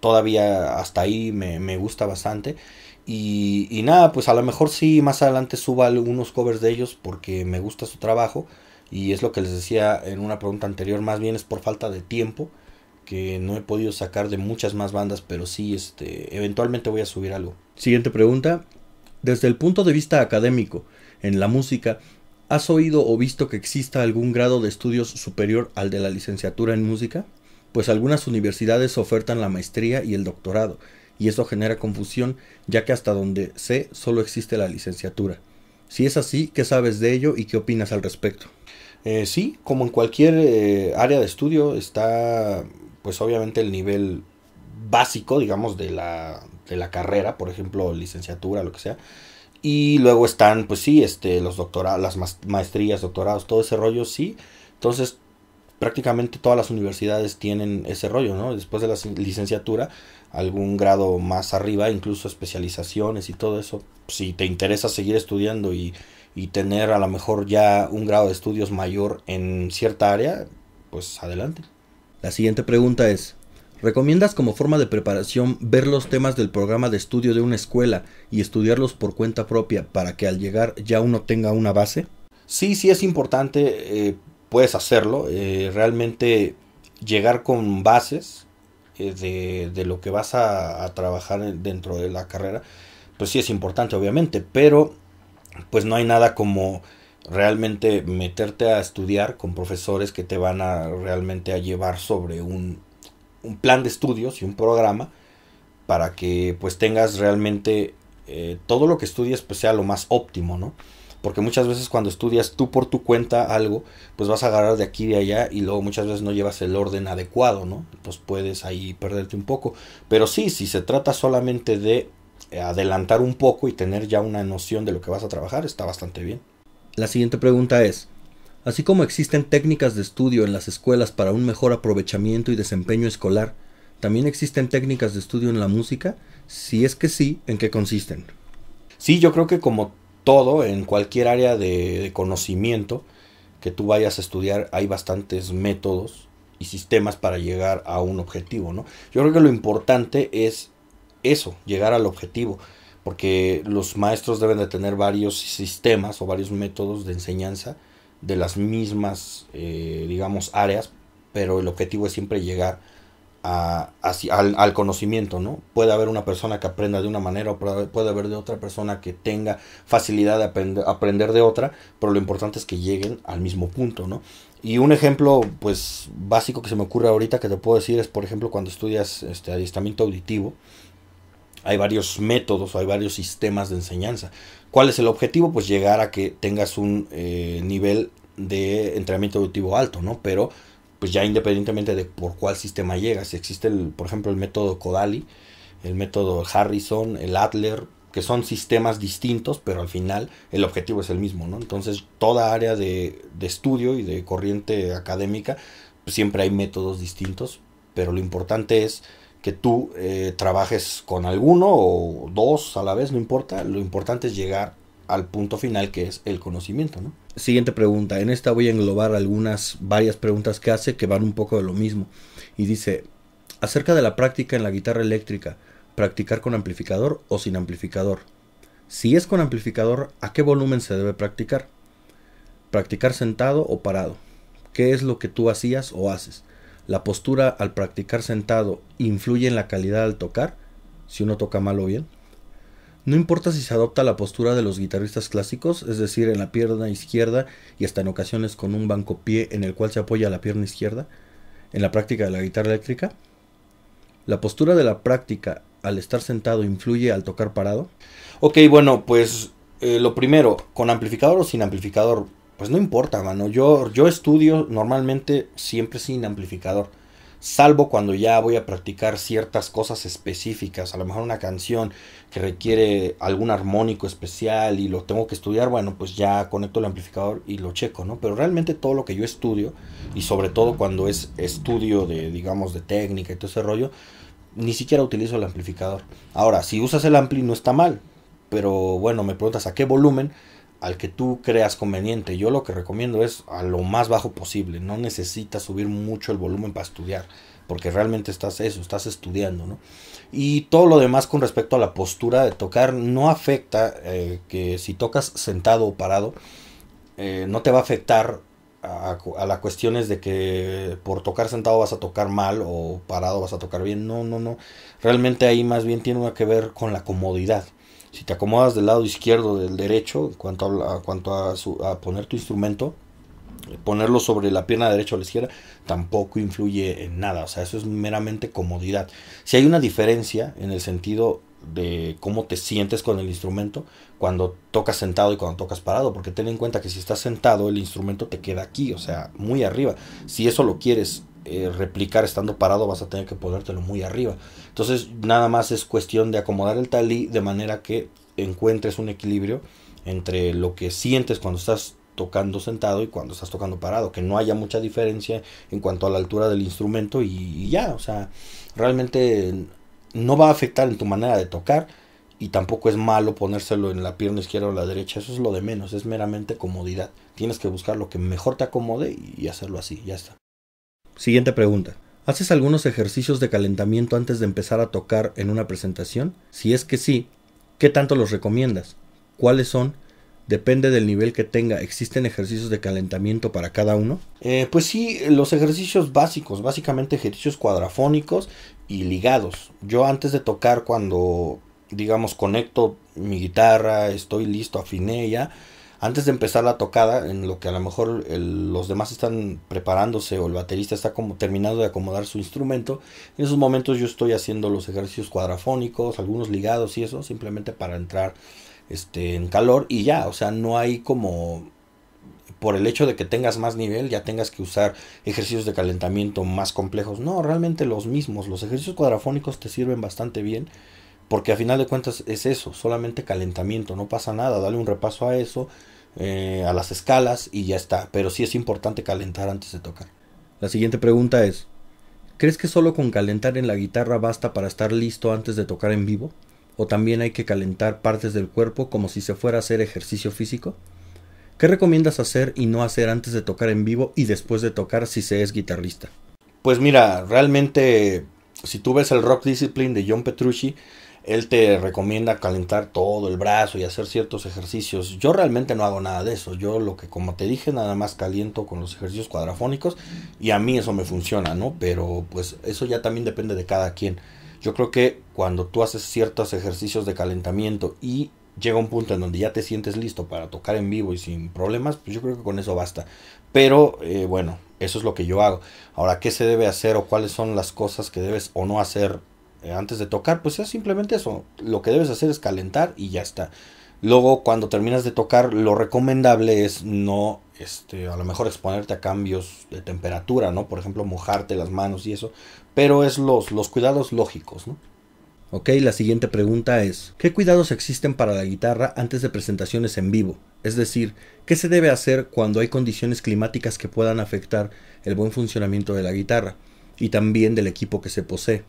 todavía hasta ahí me, gusta bastante. Y, y, nada, pues a lo mejor sí, más adelante suba algunos covers de ellos porque me gusta su trabajo. Y es lo que les decía en una pregunta anterior, más bien es por falta de tiempo que no he podido sacar de muchas más bandas, pero sí, este, eventualmente voy a subir algo. Siguiente pregunta, desde el punto de vista académico, en la música, ¿has oído o visto que exista algún grado de estudios superior al de la licenciatura en música? Pues algunas universidades ofertan la maestría y el doctorado, y eso genera confusión, ya que hasta donde sé solo existe la licenciatura. Si es así, ¿qué sabes de ello y qué opinas al respecto? Eh, sí, como en cualquier eh, área de estudio está, pues obviamente el nivel básico, digamos, de la, de la carrera, por ejemplo, licenciatura, lo que sea. Y luego están, pues sí, este, los doctorados, las maestrías, doctorados, todo ese rollo, sí. Entonces, prácticamente todas las universidades tienen ese rollo, ¿no? Después de la licenciatura, algún grado más arriba, incluso especializaciones y todo eso. Si te interesa seguir estudiando y, y tener a lo mejor ya un grado de estudios mayor en cierta área, pues adelante. La siguiente pregunta es, ¿Recomiendas como forma de preparación ver los temas del programa de estudio de una escuela y estudiarlos por cuenta propia para que al llegar ya uno tenga una base? Sí, sí es importante, eh, puedes hacerlo, eh, realmente llegar con bases eh, de, lo que vas a, a trabajar dentro de la carrera, pues sí es importante obviamente, pero pues no hay nada como realmente meterte a estudiar con profesores que te van a realmente a llevar sobre un, un plan de estudios y un programa para que pues tengas realmente eh, todo lo que estudies pues, sea lo más óptimo, ¿no? Porque muchas veces cuando estudias tú por tu cuenta algo, pues vas a agarrar de aquí y de allá y luego muchas veces no llevas el orden adecuado, ¿no? Pues puedes ahí perderte un poco. Pero sí, si se trata solamente de eh, adelantar un poco y tener ya una noción de lo que vas a trabajar, está bastante bien. La siguiente pregunta es, Así como existen técnicas de estudio en las escuelas para un mejor aprovechamiento y desempeño escolar, ¿también existen técnicas de estudio en la música? Si es que sí, ¿en qué consisten? Sí, yo creo que como todo, en cualquier área de, conocimiento que tú vayas a estudiar, hay bastantes métodos y sistemas para llegar a un objetivo, ¿no? Yo creo que lo importante es eso, llegar al objetivo porque los maestros deben de tener varios sistemas o varios métodos de enseñanza de las mismas, eh, digamos, áreas, pero el objetivo es siempre llegar a, al, conocimiento, ¿no? Puede haber una persona que aprenda de una manera, o puede haber de otra persona que tenga facilidad de aprender, de otra, pero lo importante es que lleguen al mismo punto, ¿no? Y un ejemplo, pues, básico que se me ocurre ahorita que te puedo decir es, por ejemplo, cuando estudias este, adiestramiento auditivo, hay varios métodos, hay varios sistemas de enseñanza. ¿Cuál es el objetivo? Pues llegar a que tengas un eh, nivel de entrenamiento auditivo alto, ¿no? Pero pues ya independientemente de por cuál sistema llegas, existe, el, por ejemplo, el método Kodali, el método Harrison, el Adler, que son sistemas distintos, pero al final el objetivo es el mismo, ¿no? Entonces, toda área de, estudio y de corriente académica, pues siempre hay métodos distintos, pero lo importante es que tú eh, trabajes con alguno o dos a la vez, no importa. Lo importante es llegar al punto final que es el conocimiento, Siguiente pregunta. En esta voy a englobar algunas, varias preguntas que hace que van un poco de lo mismo. Y dice, acerca de la práctica en la guitarra eléctrica, ¿practicar con amplificador o sin amplificador? Si es con amplificador, ¿a qué volumen se debe practicar? ¿Practicar sentado o parado? ¿Qué es lo que tú hacías o haces? La postura al practicar sentado influye en la calidad al tocar, si uno toca mal o bien. No importa si se adopta la postura de los guitarristas clásicos, es decir, en la pierna izquierda y hasta en ocasiones con un banco pie en el cual se apoya la pierna izquierda, en la práctica de la guitarra eléctrica. La postura de la práctica al estar sentado influye al tocar parado. Ok, bueno, pues eh, lo primero, con amplificador o sin amplificador, pues no importa, mano. Yo, yo estudio normalmente siempre sin amplificador. Salvo cuando ya voy a practicar ciertas cosas específicas. A lo mejor una canción que requiere algún armónico especial y lo tengo que estudiar. Bueno, pues ya conecto el amplificador y lo checo, ¿no? Pero realmente todo lo que yo estudio, y sobre todo cuando es estudio de, digamos, de técnica y todo ese rollo, ni siquiera utilizo el amplificador. Ahora, si usas el ampli no está mal. Pero bueno, me preguntas a qué volumen al que tú creas conveniente. Yo lo que recomiendo es a lo más bajo posible. No necesitas subir mucho el volumen para estudiar, porque realmente estás eso, estás estudiando, ¿no? Y todo lo demás con respecto a la postura de tocar no afecta eh, que si tocas sentado o parado, eh, no te va a afectar a, a las cuestiones de que por tocar sentado vas a tocar mal o parado vas a tocar bien. No, no, no. Realmente ahí más bien tiene que ver con la comodidad. Si te acomodas del lado izquierdo del derecho, en cuanto a, cuanto a, a poner tu instrumento, ponerlo sobre la pierna derecha o la izquierda tampoco influye en nada. O sea, eso es meramente comodidad. Si hay una diferencia en el sentido de cómo te sientes con el instrumento cuando tocas sentado y cuando tocas parado, porque ten en cuenta que si estás sentado el instrumento te queda aquí, o sea, muy arriba. Si eso lo quieres eh, replicar estando parado, vas a tener que ponértelo muy arriba. Entonces, nada más es cuestión de acomodar el talí de manera que encuentres un equilibrio entre lo que sientes cuando estás tocando sentado y cuando estás tocando parado, que no haya mucha diferencia en cuanto a la altura del instrumento y, y ya, o sea, realmente no va a afectar en tu manera de tocar y tampoco es malo ponérselo en la pierna izquierda o la derecha, eso es lo de menos, es meramente comodidad. Tienes que buscar lo que mejor te acomode y hacerlo así, ya está. Siguiente pregunta. ¿Haces algunos ejercicios de calentamiento antes de empezar a tocar en una presentación? Si es que sí, ¿qué tanto los recomiendas? ¿Cuáles son? Depende del nivel que tenga. ¿Existen ejercicios de calentamiento para cada uno? Eh, pues sí, los ejercicios básicos, básicamente ejercicios cuadrafónicos y ligados. Yo antes de tocar cuando, digamos, conecto mi guitarra, estoy listo, afiné ya, antes de empezar la tocada, en lo que a lo mejor los demás están preparándose o el baterista está como terminando de acomodar su instrumento, en esos momentos yo estoy haciendo los ejercicios cuadrafónicos, algunos ligados y eso, simplemente para entrar este, en calor y ya, o sea, no hay como por el hecho de que tengas más nivel, ya tengas que usar ejercicios de calentamiento más complejos. No, realmente los mismos. Los ejercicios cuadrafónicos te sirven bastante bien. Porque a final de cuentas es eso, solamente calentamiento, no pasa nada, dale un repaso a eso, eh, a las escalas y ya está. Pero sí es importante calentar antes de tocar. La siguiente pregunta es, ¿crees que solo con calentar en la guitarra basta para estar listo antes de tocar en vivo? ¿O también hay que calentar partes del cuerpo como si se fuera a hacer ejercicio físico? ¿Qué recomiendas hacer y no hacer antes de tocar en vivo y después de tocar si se es guitarrista? Pues mira, realmente si tú ves el Rock Discipline de John Petrucci, él te recomienda calentar todo el brazo y hacer ciertos ejercicios. Yo realmente no hago nada de eso. Yo lo que, como te dije, nada más caliento con los ejercicios cuadrafónicos y a mí eso me funciona, ¿no? Pero pues eso ya también depende de cada quien. Yo creo que cuando tú haces ciertos ejercicios de calentamiento y llega un punto en donde ya te sientes listo para tocar en vivo y sin problemas, pues yo creo que con eso basta. Pero eh, bueno, eso es lo que yo hago. Ahora, ¿qué se debe hacer o cuáles son las cosas que debes o no hacer eh, antes de tocar, pues es simplemente eso. Lo que debes hacer es calentar y ya está. Luego, cuando terminas de tocar, lo recomendable es no, este, a lo mejor exponerte a cambios de temperatura, ¿no? Por ejemplo, mojarte las manos y eso. Pero es los, los cuidados lógicos, ¿no? Ok, la siguiente pregunta es, ¿qué cuidados existen para la guitarra antes de presentaciones en vivo? Es decir, ¿qué se debe hacer cuando hay condiciones climáticas que puedan afectar el buen funcionamiento de la guitarra y también del equipo que se posee?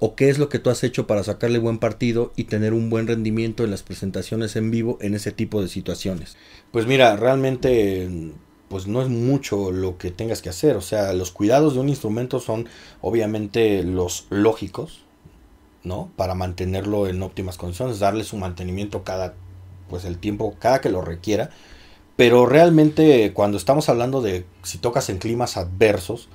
o qué es lo que tú has hecho para sacarle buen partido y tener un buen rendimiento en las presentaciones en vivo en ese tipo de situaciones? Pues mira, realmente pues no es mucho lo que tengas que hacer, o sea, los cuidados de un instrumento son obviamente los lógicos, ¿no? Para mantenerlo en óptimas condiciones, darle su mantenimiento cada pues el tiempo cada que lo requiera, pero realmente cuando estamos hablando de si tocas en climas adversos,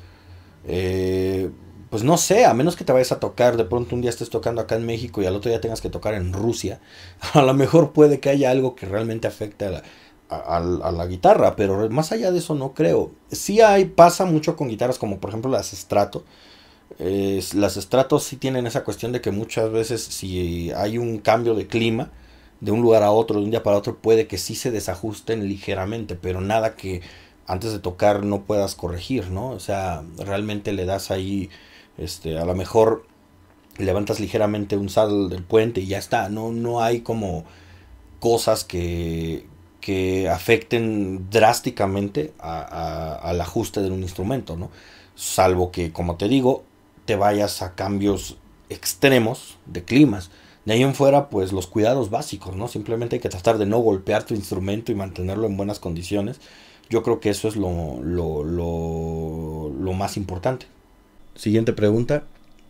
eh, pues no sé, a menos que te vayas a tocar, de pronto un día estés tocando acá en México y al otro día tengas que tocar en Rusia, [laughs] a lo mejor puede que haya algo que realmente afecte a la, guitarra, pero más allá de eso no creo. Sí hay, pasa mucho con guitarras como por ejemplo las Strato. las Stratos sí tienen esa cuestión de que muchas veces si hay un cambio de clima, de un lugar a otro, de un día para otro, puede que sí se desajusten ligeramente, pero nada que antes de tocar no puedas corregir, ¿no? O sea, realmente le das ahí este, a lo mejor levantas ligeramente un sal del puente y ya está. No, hay como cosas que, afecten drásticamente al ajuste de un instrumento, ¿no? Salvo que, como te digo, te vayas a cambios extremos de climas. De ahí en fuera, pues los cuidados básicos, ¿no? Simplemente hay que tratar de no golpear tu instrumento y mantenerlo en buenas condiciones. Yo creo que eso es lo más importante. Siguiente pregunta.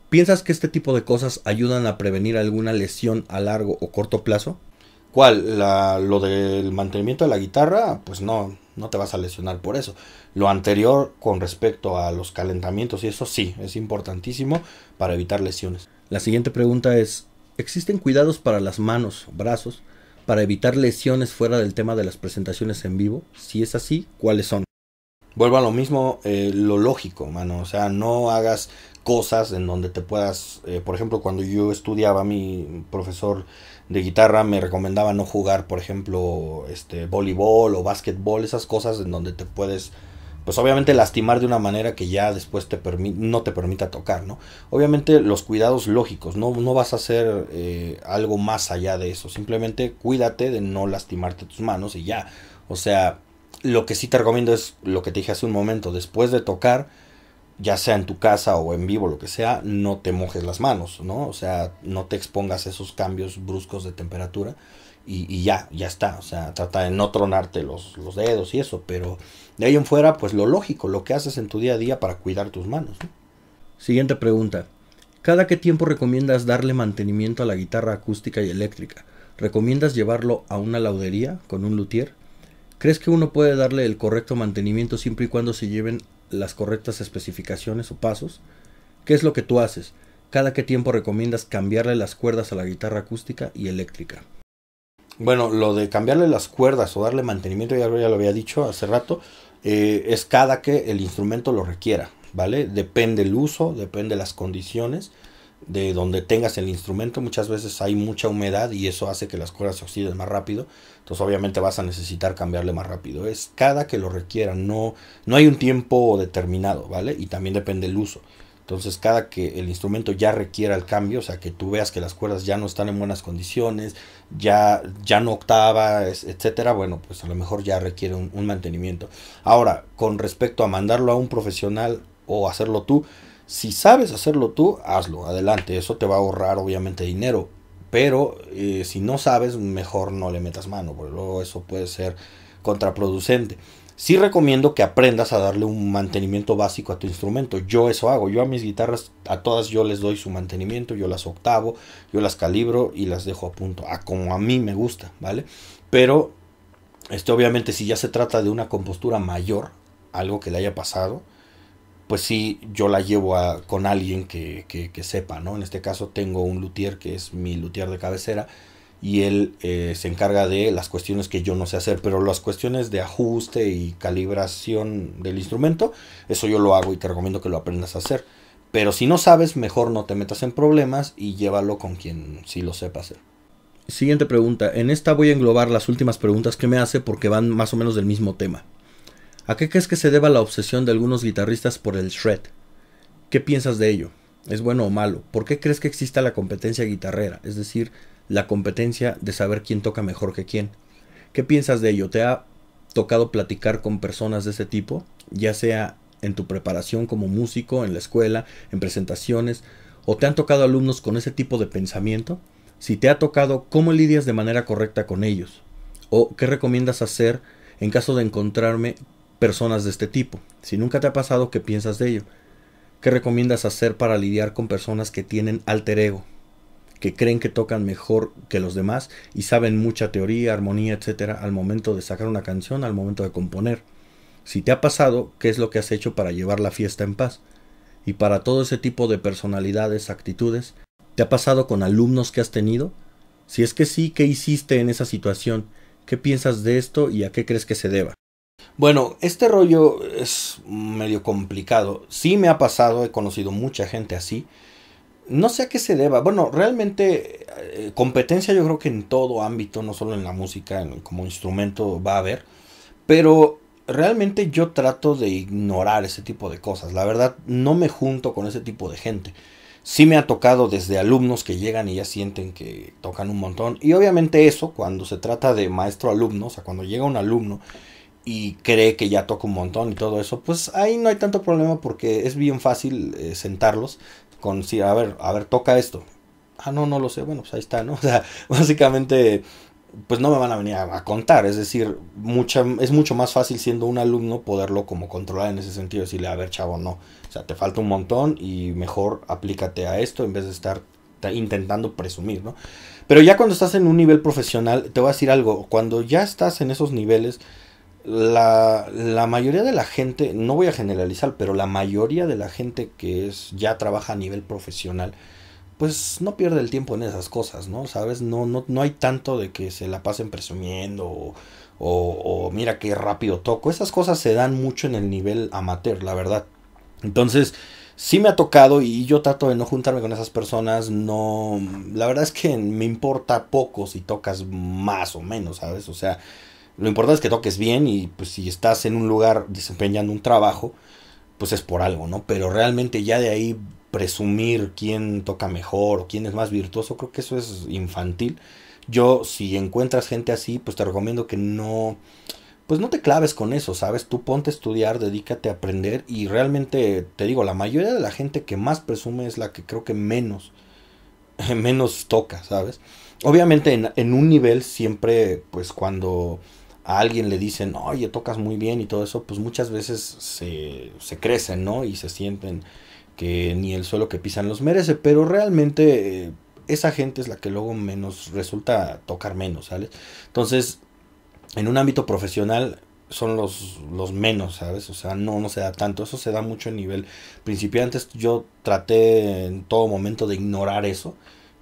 ¿Piensas que este tipo de cosas ayudan a prevenir alguna lesión a largo o corto plazo? ¿Cuál? La, ¿Lo del mantenimiento de la guitarra? Pues no, no te vas a lesionar por eso. Lo anterior con respecto a los calentamientos y eso sí, es importantísimo para evitar lesiones. La siguiente pregunta es, ¿existen cuidados para las manos, brazos, para evitar lesiones fuera del tema de las presentaciones en vivo? Si es así, ¿cuáles son? vuelvo a lo mismo, eh, lo lógico, mano. O sea, no hagas cosas en donde te puedas, eh, por ejemplo, cuando yo estudiaba, mi profesor de guitarra me recomendaba no jugar, por ejemplo, este voleibol o básquetbol, esas cosas en donde te puedes pues obviamente lastimar de una manera que ya después te no te permita tocar, ¿no? Obviamente los cuidados lógicos, no, no vas a hacer eh, algo más allá de eso, simplemente cuídate de no lastimarte tus manos y ya, o sea, lo que sí te recomiendo es lo que te dije hace un momento, después de tocar, ya sea en tu casa o en vivo, lo que sea, no te mojes las manos, ¿no? O sea, no te expongas a esos cambios bruscos de temperatura y, ya, ya está. O sea, trata de no tronarte los, los, dedos y eso, pero de ahí en fuera, pues lo lógico, lo que haces en tu día a día para cuidar tus manos. Siguiente pregunta. ¿Cada qué tiempo recomiendas darle mantenimiento a la guitarra acústica y eléctrica? ¿Recomiendas llevarlo a una laudería con un luthier? ¿Crees que uno puede darle el correcto mantenimiento siempre y cuando se lleven las correctas especificaciones o pasos? ¿Qué es lo que tú haces? ¿Cada qué tiempo recomiendas cambiarle las cuerdas a la guitarra acústica y eléctrica? Bueno, lo de cambiarle las cuerdas o darle mantenimiento, ya, ya lo había dicho hace rato, eh, es cada que el instrumento lo requiera, ¿vale? Depende el uso, depende las condiciones de donde tengas el instrumento. Muchas veces hay mucha humedad y eso hace que las cuerdas se oxiden más rápido. Entonces obviamente vas a necesitar cambiarle más rápido. Es cada que lo requiera. No, no hay un tiempo determinado, ¿vale? Y también depende el uso. Entonces cada que el instrumento ya requiera el cambio, o sea que tú veas que las cuerdas ya no están en buenas condiciones, ya, ya no octava, etcétera, bueno, pues a lo mejor ya requiere un mantenimiento. Ahora, con respecto a mandarlo a un profesional o hacerlo tú, si sabes hacerlo tú, hazlo, adelante. Eso te va a ahorrar obviamente dinero. Pero eh, si no sabes, mejor no le metas mano, porque luego eso puede ser contraproducente. Sí recomiendo que aprendas a darle un mantenimiento básico a tu instrumento. Yo eso hago. Yo a mis guitarras, a todas yo les doy su mantenimiento, yo las octavo, yo las calibro y las dejo a punto, a como a mí me gusta, ¿vale? Pero, este, obviamente, si ya se trata de una compostura mayor, algo que le haya pasado, pues sí, yo la llevo con alguien que, sepa, ¿no? En este caso tengo un luthier que es mi luthier de cabecera y él eh, se encarga de las cuestiones que yo no sé hacer, pero las cuestiones de ajuste y calibración del instrumento, eso yo lo hago y te recomiendo que lo aprendas a hacer. Pero si no sabes, mejor no te metas en problemas y llévalo con quien sí lo sepa hacer. Siguiente pregunta. En esta voy a englobar las últimas preguntas que me hace porque van más o menos del mismo tema. ¿A qué crees que se deba la obsesión de algunos guitarristas por el shred? ¿Qué piensas de ello? ¿Es bueno o malo? ¿Por qué crees que exista la competencia guitarrera? Es decir, la competencia de saber quién toca mejor que quién. ¿Qué piensas de ello? ¿Te ha tocado platicar con personas de ese tipo? Ya sea en tu preparación como músico, en la escuela, en presentaciones, o te han tocado alumnos con ese tipo de pensamiento? Si te ha tocado, ¿cómo lidias de manera correcta con ellos? ¿O qué recomiendas hacer en caso de encontrarme personas de este tipo. Si nunca te ha pasado, ¿qué piensas de ello? ¿Qué recomiendas hacer para lidiar con personas que tienen alter ego? que creen que tocan mejor que los demás y saben mucha teoría, armonía, etcétera, al momento de sacar una canción, al momento de componer. Si te ha pasado, ¿qué es lo que has hecho para llevar la fiesta en paz? Y para todo ese tipo de personalidades, actitudes, ¿te ha pasado con alumnos que has tenido? Si es que sí, ¿qué hiciste en esa situación? ¿Qué piensas de esto y a qué crees que se deba? Bueno, este rollo es medio complicado. Sí me ha pasado, he conocido mucha gente así. No sé a qué se deba. Bueno, realmente eh, competencia yo creo que en todo ámbito, no solo en la música, como instrumento va a haber. Pero realmente yo trato de ignorar ese tipo de cosas. La verdad, no me junto con ese tipo de gente. Sí me ha tocado desde alumnos que llegan y ya sienten que tocan un montón. Y obviamente eso, cuando se trata de maestro-alumno, o sea, cuando llega un alumno y cree que ya toca un montón y todo eso, pues ahí no hay tanto problema porque es bien fácil eh, sentarlos con si a ver, a ver, toca esto. Ah, no, no lo sé, bueno, pues ahí está, ¿no? [laughs] O sea, básicamente, pues no me van a venir a, contar, es decir, mucha, es mucho más fácil siendo un alumno poderlo como controlar en ese sentido, decirle, a ver, chavo, no, o sea, te falta un montón y mejor aplícate a esto en vez de estar intentando presumir, ¿no? Pero ya cuando estás en un nivel profesional, te voy a decir algo, cuando ya estás en esos niveles, la, la, mayoría de la gente, no voy a generalizar, pero la mayoría de la gente que es, ya trabaja a nivel profesional, pues no pierde el tiempo en esas cosas, ¿no? ¿Sabes? No, no, no hay tanto de que se la pasen presumiendo o, mira qué rápido toco. Esas cosas se dan mucho en el nivel amateur, la verdad. Entonces, sí me ha tocado y yo trato de no juntarme con esas personas. No, la verdad es que me importa poco si tocas más o menos, ¿sabes? O sea, lo importante es que toques bien y pues si estás en un lugar desempeñando un trabajo, pues es por algo, ¿no? Pero realmente ya de ahí presumir quién toca mejor o quién es más virtuoso, creo que eso es infantil. Yo si encuentras gente así, pues te recomiendo que no pues no te claves con eso, ¿sabes? Tú ponte a estudiar, dedícate a aprender y realmente te digo, la mayoría de la gente que más presume es la que creo que menos [laughs] menos toca, ¿sabes? Obviamente en, en un nivel siempre pues cuando a alguien le dicen, oye, tocas muy bien y todo eso, pues muchas veces se, crecen, ¿no? Y se sienten que ni el suelo que pisan los merece, pero realmente eh, esa gente es la que luego menos resulta tocar menos, ¿sabes? Entonces, en un ámbito profesional son los, los menos, ¿sabes? O sea, no, no se da tanto, eso se da mucho en nivel principiantes, yo traté en todo momento de ignorar eso,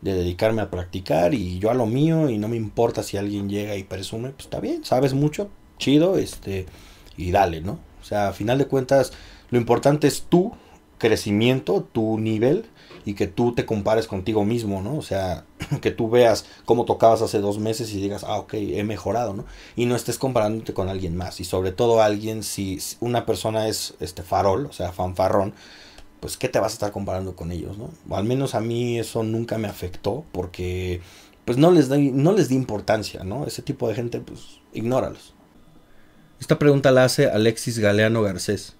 de dedicarme a practicar y yo a lo mío y no me importa si alguien llega y presume, pues está bien, sabes mucho, chido, este, y dale, ¿no? O sea, a final de cuentas, lo importante es tu crecimiento, tu nivel y que tú te compares contigo mismo, ¿no? O sea, [clears throat] que tú veas cómo tocabas hace dos meses y digas, ah, ok, he mejorado, ¿no? Y no estés comparándote con alguien más. Y sobre todo alguien, si una persona es este farol, o sea, fanfarrón, pues qué te vas a estar comparando con ellos, ¿no? al menos a mí eso nunca me afectó porque pues no les di, no les importancia, ¿no? Ese tipo de gente pues ignóralos. Esta pregunta la hace Alexis Galeano Garcés.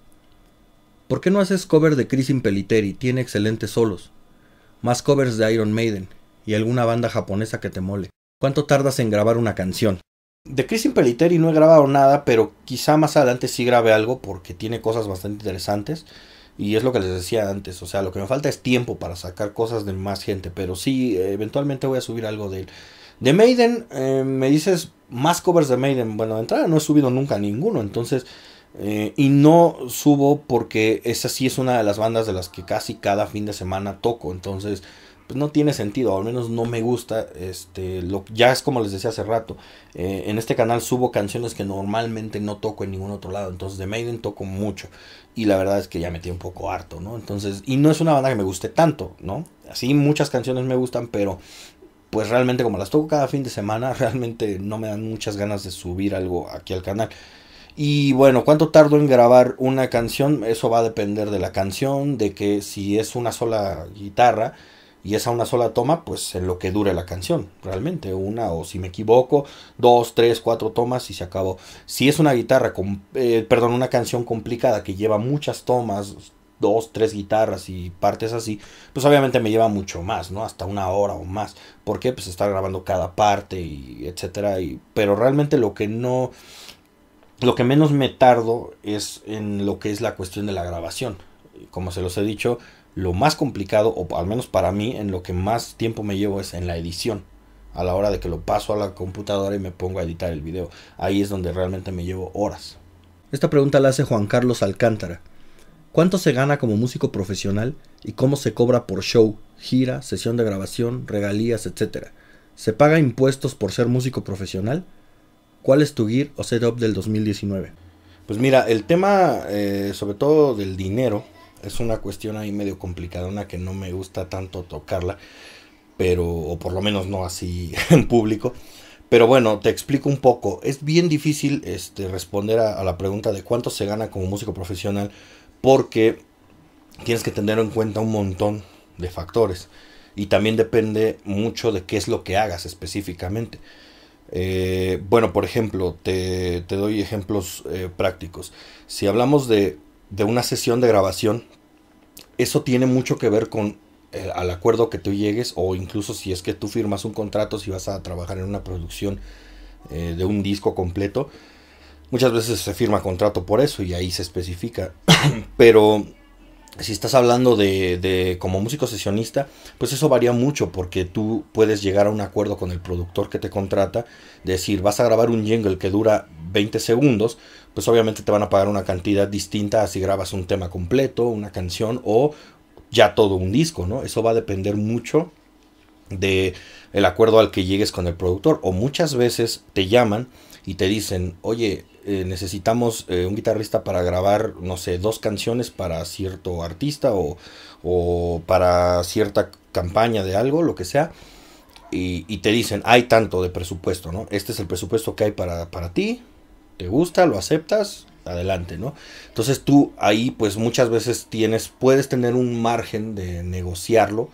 ¿Por qué no haces cover de Chris Impeliteri? Tiene excelentes solos. Más covers de Iron Maiden y alguna banda japonesa que te mole. ¿Cuánto tardas en grabar una canción? De Chris Impeliteri no he grabado nada, pero quizá más adelante sí grabe algo porque tiene cosas bastante interesantes. Y es lo que les decía antes, o sea, lo que me falta es tiempo para sacar cosas de más gente, pero sí, eventualmente voy a subir algo de él. De Maiden, eh, me dices más covers de Maiden. Bueno, de entrada no he subido nunca ninguno, entonces. Eh, y no subo porque esa sí es una de las bandas de las que casi cada fin de semana toco. Entonces, pues no tiene sentido, al menos no me gusta. Este, ya es como les decía hace rato. Eh, en este canal subo canciones que normalmente no toco en ningún otro lado. Entonces, de Maiden toco mucho y la verdad es que ya metí un poco harto, ¿no? Entonces, y no es una banda que me guste tanto, ¿no? Así muchas canciones me gustan, pero pues realmente como las toco cada fin de semana, [laughs] realmente no me dan muchas ganas de subir algo aquí al canal. Y bueno, ¿cuánto tardo en grabar una canción? Eso va a depender de la canción, de que si es una sola guitarra, y esa una sola toma, pues en lo que dure la canción, realmente, una o si me equivoco, dos, tres, cuatro tomas y se acabó. Si es una guitarra, con, eh, perdón, una canción complicada que lleva muchas tomas, dos, tres guitarras y partes así, pues obviamente me lleva mucho más, ¿no? Hasta una hora o más, porque pues estar grabando cada parte y etcétera, y, pero realmente lo que no, lo que menos me tardo es en lo que es la cuestión de la grabación, como se los he dicho, lo más complicado, o al menos para mí, en lo que más tiempo me llevo es en la edición. A la hora de que lo paso a la computadora y me pongo a editar el video. Ahí es donde realmente me llevo horas. Esta pregunta la hace Juan Carlos Alcántara. ¿Cuánto se gana como músico profesional y cómo se cobra por show, gira, sesión de grabación, regalías, etcétera? ¿Se paga impuestos por ser músico profesional? ¿Cuál es tu gear o setup del 2019? Pues mira, el tema eh, sobre todo del dinero es una cuestión ahí medio complicada, una que no me gusta tanto tocarla, pero, o por lo menos no así [laughs] en público. Pero bueno, te explico un poco. Es bien difícil este, responder a, la pregunta de cuánto se gana como músico profesional porque tienes que tener en cuenta un montón de factores y también depende mucho de qué es lo que hagas específicamente. Eh, bueno, por ejemplo, te, te doy ejemplos eh, prácticos. Si hablamos de de una sesión de grabación, eso tiene mucho que ver con el, eh, al acuerdo que tú llegues o incluso si es que tú firmas un contrato, si vas a trabajar en una producción eh, de un disco completo, muchas veces se firma contrato por eso y ahí se especifica, [clears throat] pero si estás hablando de, de, como músico sesionista, pues eso varía mucho porque tú puedes llegar a un acuerdo con el productor que te contrata, decir, vas a grabar un jingle que dura 20 segundos, pues obviamente te van a pagar una cantidad distinta a si grabas un tema completo, una canción o ya todo un disco, ¿no? Eso va a depender mucho de el acuerdo al que llegues con el productor o muchas veces te llaman y te dicen, oye, eh, necesitamos eh, un guitarrista para grabar, no sé, dos canciones para cierto artista o, para cierta campaña de algo, lo que sea, y, te dicen, hay tanto de presupuesto, ¿no? Este es el presupuesto que hay para, para ti, te gusta, lo aceptas, adelante, ¿no? Entonces tú ahí pues muchas veces tienes, puedes tener un margen de negociarlo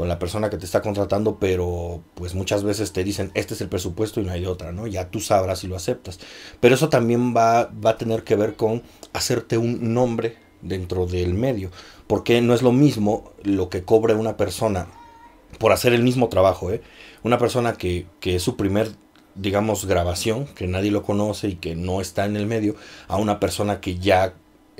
con la persona que te está contratando, pero pues muchas veces te dicen, este es el presupuesto y no hay otra, ¿no? Ya tú sabrás si lo aceptas. Pero eso también va, va a tener que ver con hacerte un nombre dentro del medio, porque no es lo mismo lo que cobra una persona por hacer el mismo trabajo, ¿eh? Una persona que, que es su primer digamos grabación que nadie lo conoce y que no está en el medio a una persona que ya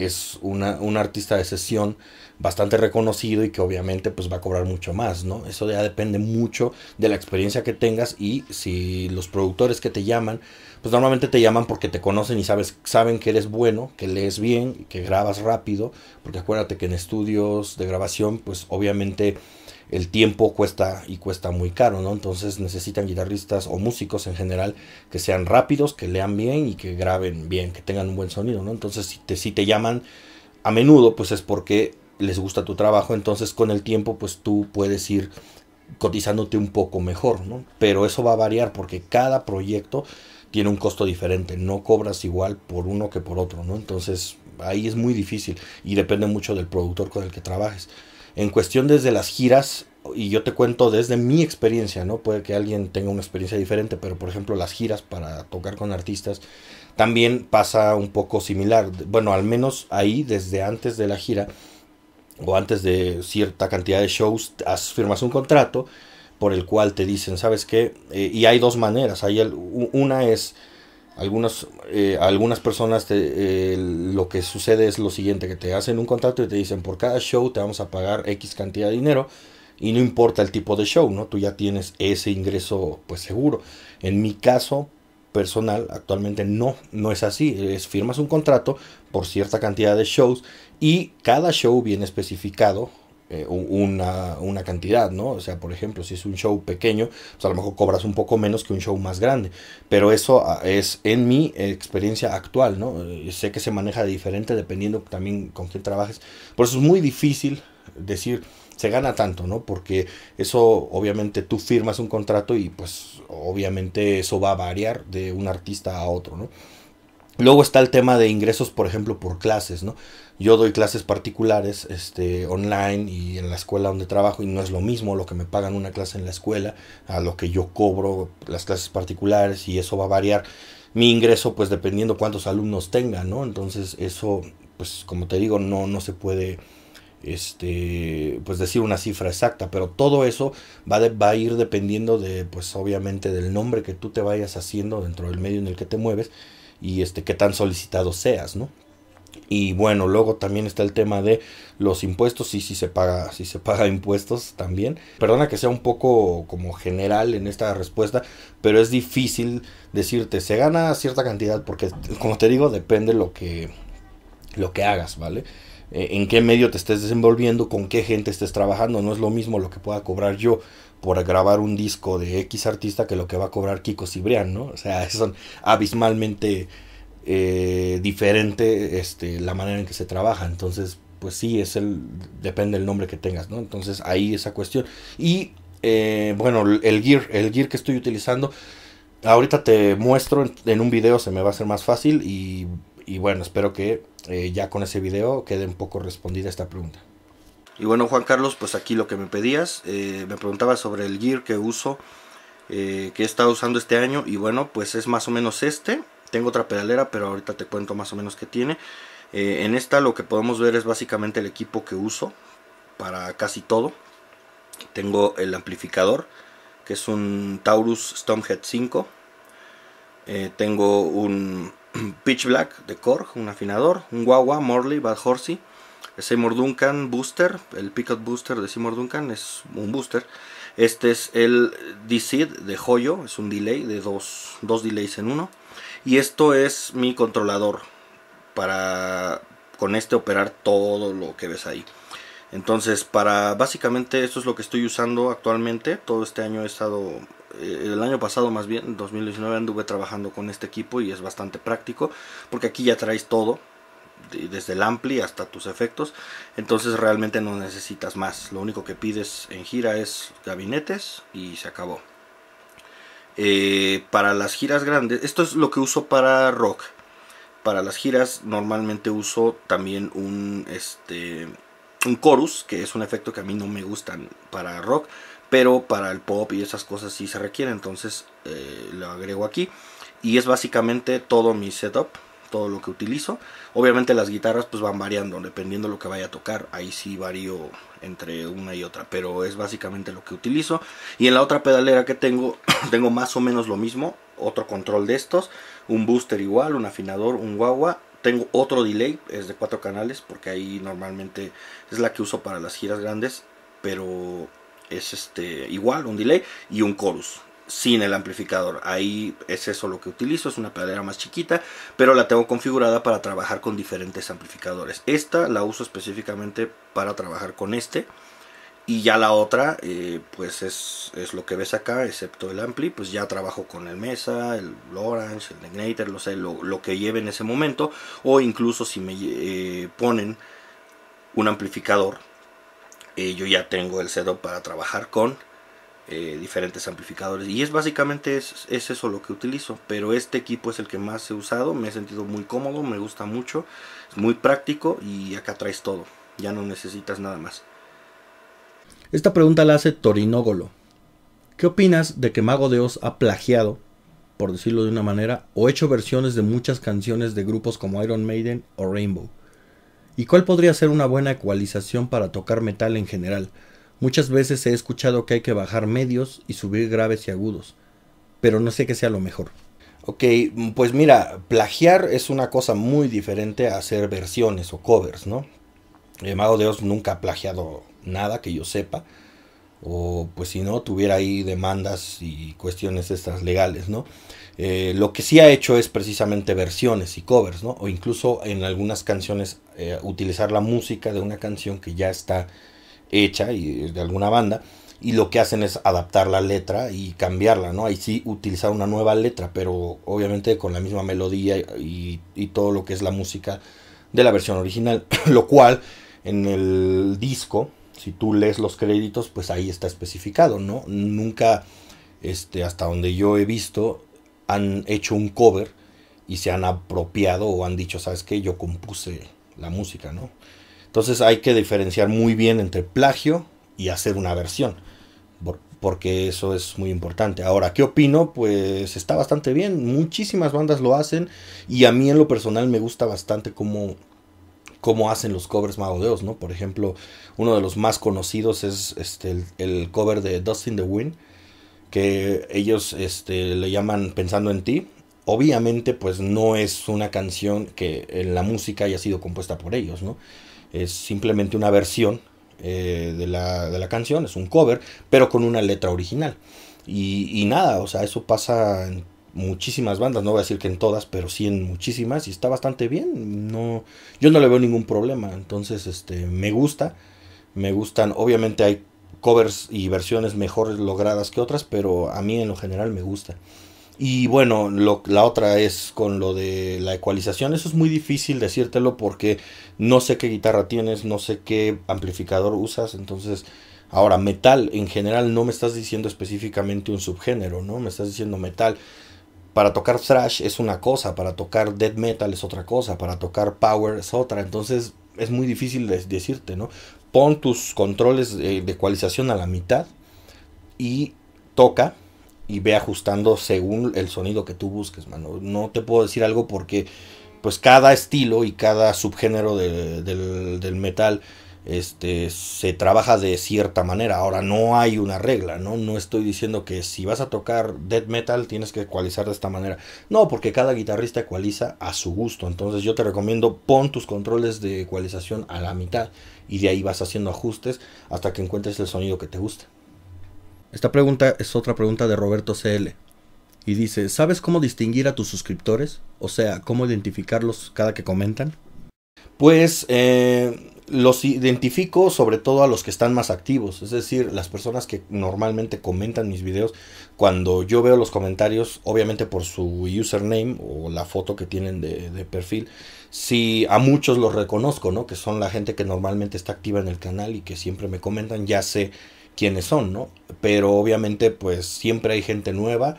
es un artista de sesión bastante reconocido y que obviamente pues va a cobrar mucho más, ¿no? Eso ya depende mucho de la experiencia que tengas y si los productores que te llaman, pues normalmente te llaman porque te conocen y sabes, saben que eres bueno, que lees bien, que grabas rápido, porque acuérdate que en estudios de grabación pues obviamente el tiempo cuesta y cuesta muy caro, ¿no? Entonces necesitan guitarristas o músicos en general que sean rápidos, que lean bien y que graben bien, que tengan un buen sonido, ¿no? Entonces si te, si te llaman a menudo, pues es porque les gusta tu trabajo, entonces con el tiempo pues tú puedes ir cotizándote un poco mejor, ¿no? Pero eso va a variar porque cada proyecto tiene un costo diferente, no cobras igual por uno que por otro, ¿no? Entonces ahí es muy difícil y depende mucho del productor con el que trabajes en cuestión desde las giras, y yo te cuento desde mi experiencia, ¿no? Puede que alguien tenga una experiencia diferente, pero por ejemplo las giras para tocar con artistas también pasa un poco similar. Bueno, al menos ahí desde antes de la gira o antes de cierta cantidad de shows, firmas un contrato por el cual te dicen, ¿sabes qué? Eh, y hay dos maneras. Hay el, una es algunas, eh, algunas personas eh, lo que sucede es lo siguiente, que te hacen un contrato y te dicen, por cada show te vamos a pagar X cantidad de dinero y no importa el tipo de show, ¿no? Tú ya tienes ese ingreso pues seguro. En mi caso personal, actualmente no, no es así. Es, firmas un contrato por cierta cantidad de shows y cada show viene especificado eh, una, cantidad, ¿no? O sea, por ejemplo, si es un show pequeño, pues a lo mejor cobras un poco menos que un show más grande. Pero eso ah, es en mi experiencia actual, ¿no? Eh, sé que se maneja diferente dependiendo también con quién trabajes. Por eso es muy difícil decir se gana tanto, ¿no? Porque eso obviamente tú firmas un contrato y pues obviamente eso va a variar de un artista a otro, ¿no? Luego está el tema de ingresos, por ejemplo, por clases, ¿no? Yo doy clases particulares este, online y en la escuela donde trabajo y no es lo mismo lo que me pagan una clase en la escuela a lo que yo cobro las clases particulares y eso va a variar mi ingreso pues dependiendo cuántos alumnos tenga, ¿no? Entonces eso pues como te digo no, no se puede este pues decir una cifra exacta pero todo eso va, va a ir dependiendo de pues obviamente del nombre que tú te vayas haciendo dentro del medio en el que te mueves y este qué tan solicitado seas no y bueno, luego también está el tema de los impuestos, y sí, si sí se paga, se paga [laughs] impuestos también. Perdona que sea un poco como general en esta respuesta, pero es difícil decirte, se gana cierta cantidad, porque como te digo, depende lo que, lo que hagas, ¿vale? Eh, en qué medio te estés desenvolviendo, con qué gente estés trabajando. No es lo mismo lo que pueda cobrar yo por grabar un disco de X artista que lo que va a cobrar Kiko Cibrián, ¿no? O sea, [laughs] son abismalmente eh, diferente este, la manera en que se trabaja. Entonces, pues sí, es el, depende del nombre que tengas, ¿no? Entonces ahí esa cuestión. Y eh, bueno, el gear, el gear que estoy utilizando, ahorita te muestro en, un video, se me va a hacer más fácil y, bueno, espero que eh, ya con ese video quede un poco respondida esta pregunta. Y bueno, Juan Carlos, pues aquí lo que me pedías, me preguntaba sobre el gear que uso, que he estado usando este año y bueno, pues es más o menos este. Tengo otra pedalera, pero ahorita te cuento más o menos qué tiene. Eh, en esta lo que podemos ver es básicamente el equipo que uso para casi todo. Tengo el amplificador, que es un Taurus Stonehead 5. Eh, tengo un [clears throat] Pitch Black de Korg, un afinador, un Guagua Morley, Bad Horsey, Seymour Duncan Booster, el Pickup Booster de Seymour Duncan es un booster. Este es el DC de Joyo, es un delay de dos, dos delays en uno. Y esto es mi controlador para con este operar todo lo que ves ahí. Entonces, para básicamente esto es lo que estoy usando actualmente. Todo este año he estado, eh, el año pasado más bien, 2019 anduve trabajando con este equipo y es bastante práctico porque aquí ya traes todo, desde el ampli hasta tus efectos. Entonces realmente no necesitas más. Lo único que pides en gira es gabinetes y se acabó. Eh, para las giras grandes, esto es lo que uso para rock. Para las giras normalmente uso también un, este, un chorus, que es un efecto que a mí no me gustan para rock, pero para el pop y esas cosas sí se requiere, entonces eh, lo agrego aquí. Y es básicamente todo mi setup todo lo que utilizo. Obviamente las guitarras pues van variando, dependiendo lo que vaya a tocar. Ahí sí varío entre una y otra, pero es básicamente lo que utilizo. Y en la otra pedalera que tengo, [clears throat] tengo más o menos lo mismo. Otro control de estos, un booster igual, un afinador, un guagua tengo otro delay, es de cuatro canales, porque ahí normalmente es la que uso para las giras grandes, pero es este igual, un delay y un chorus sin el amplificador. Ahí es eso lo que utilizo, es una pedalera más chiquita, pero la tengo configurada para trabajar con diferentes amplificadores. Esta la uso específicamente para trabajar con este. Y ya la otra, eh, pues es, lo que ves acá, excepto el ampli, pues ya trabajo con el Mesa, el Orange, el Negnator. lo, sé, lo, que lleve en ese momento. O incluso si me eh, ponen un amplificador, eh, yo ya tengo el setup para trabajar con eh, diferentes amplificadores y es básicamente es, eso lo que utilizo pero este equipo es el que más he usado me he sentido muy cómodo me gusta mucho es muy práctico y acá traes todo ya no necesitas nada más esta pregunta la hace Torinógolo ¿qué opinas de que Mago de Oz ha plagiado por decirlo de una manera o hecho versiones de muchas canciones de grupos como Iron Maiden o Rainbow y cuál podría ser una buena ecualización para tocar metal en general Muchas veces he escuchado que hay que bajar medios y subir graves y agudos, pero no sé qué sea lo mejor. Ok, pues mira, plagiar es una cosa muy diferente a hacer versiones o covers, ¿no? Mago de Dios nunca ha plagiado nada que yo sepa, o pues si no, tuviera ahí demandas y cuestiones estas legales, ¿no? Eh, lo que sí ha hecho es precisamente versiones y covers, ¿no? O incluso en algunas canciones eh, utilizar la música de una canción que ya está hecha y de alguna banda y lo que hacen es adaptar la letra y cambiarla, ¿no? Ahí sí utilizar una nueva letra, pero obviamente con la misma melodía y, todo lo que es la música de la versión original, [clears throat] lo cual en el disco, si tú lees los créditos, pues ahí está especificado, ¿no? Nunca, este, hasta donde yo he visto, han hecho un cover y se han apropiado o han dicho, ¿sabes qué? Yo compuse la música, ¿no? Entonces hay que diferenciar muy bien entre plagio y hacer una versión, porque eso es muy importante. Ahora, ¿qué opino? Pues está bastante bien, muchísimas bandas lo hacen y a mí en lo personal me gusta bastante cómo, cómo hacen los covers Mago ¿no? Por ejemplo, uno de los más conocidos es este, el, cover de Dustin in the Wind, que ellos este, le llaman Pensando en ti, obviamente pues no es una canción que en la música haya sido compuesta por ellos, ¿no? es simplemente una versión eh, de, la, canción, es un cover, pero con una letra original. Y, y, nada, o sea, eso pasa en muchísimas bandas, no voy a decir que en todas, pero sí en muchísimas, y está bastante bien. No, yo no le veo ningún problema. Entonces, este, me gusta. Me gustan. Obviamente hay covers y versiones mejores logradas que otras, pero a mí en lo general me gusta. Y bueno, la otra es con lo de la ecualización. Eso es muy difícil decírtelo porque no sé qué guitarra tienes, no sé qué amplificador usas. Entonces, ahora, metal en general no me estás diciendo específicamente un subgénero, ¿no? Me estás diciendo metal. Para tocar thrash es una cosa, para tocar death metal es otra cosa, para tocar power es otra. Entonces, es muy difícil decirte, ¿no? Pon tus controles de ecualización a la mitad y toca y ve ajustando según el sonido que tú busques, mano. No te puedo decir algo porque pues cada estilo y cada subgénero del, metal este, se trabaja de cierta manera. Ahora no hay una regla, ¿no? No estoy diciendo que si vas a tocar death metal tienes que ecualizar de esta manera. No, porque cada guitarrista ecualiza a su gusto. Entonces yo te recomiendo pon tus controles de ecualización a la mitad y de ahí vas haciendo ajustes hasta que encuentres el sonido que te gusta. Esta pregunta es otra pregunta de Roberto CL. Y dice, ¿sabes cómo distinguir a tus suscriptores? O sea, ¿cómo identificarlos cada que comentan? Pues eh, los identifico sobre todo a los que están más activos, es decir, las personas que normalmente comentan mis videos, cuando yo veo los comentarios, obviamente por su username o la foto que tienen de, de perfil, si a muchos los reconozco, ¿no? Que son la gente que normalmente está activa en el canal y que siempre me comentan, ya sé quiénes son, ¿no? Pero obviamente pues siempre hay gente nueva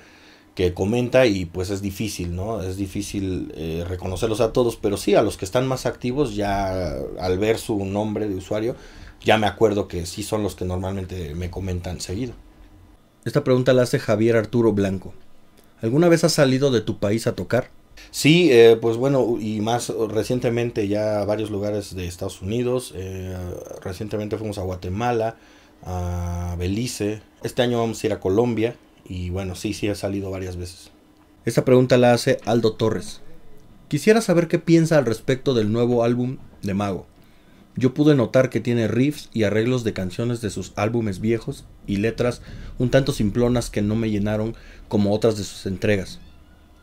que comenta y pues es difícil, ¿no? Es difícil eh, reconocerlos a todos, pero sí, a los que están más activos ya al ver su nombre de usuario, ya me acuerdo que sí son los que normalmente me comentan seguido. Esta pregunta la hace Javier Arturo Blanco. ¿Alguna vez has salido de tu país a tocar? Sí, eh, pues bueno, y más recientemente ya a varios lugares de Estados Unidos, eh, recientemente fuimos a Guatemala, a Belice. Este año vamos a ir a Colombia. Y bueno, sí, sí, ha salido varias veces. Esta pregunta la hace Aldo Torres. Quisiera saber qué piensa al respecto del nuevo álbum de Mago. Yo pude notar que tiene riffs y arreglos de canciones de sus álbumes viejos y letras un tanto simplonas que no me llenaron como otras de sus entregas.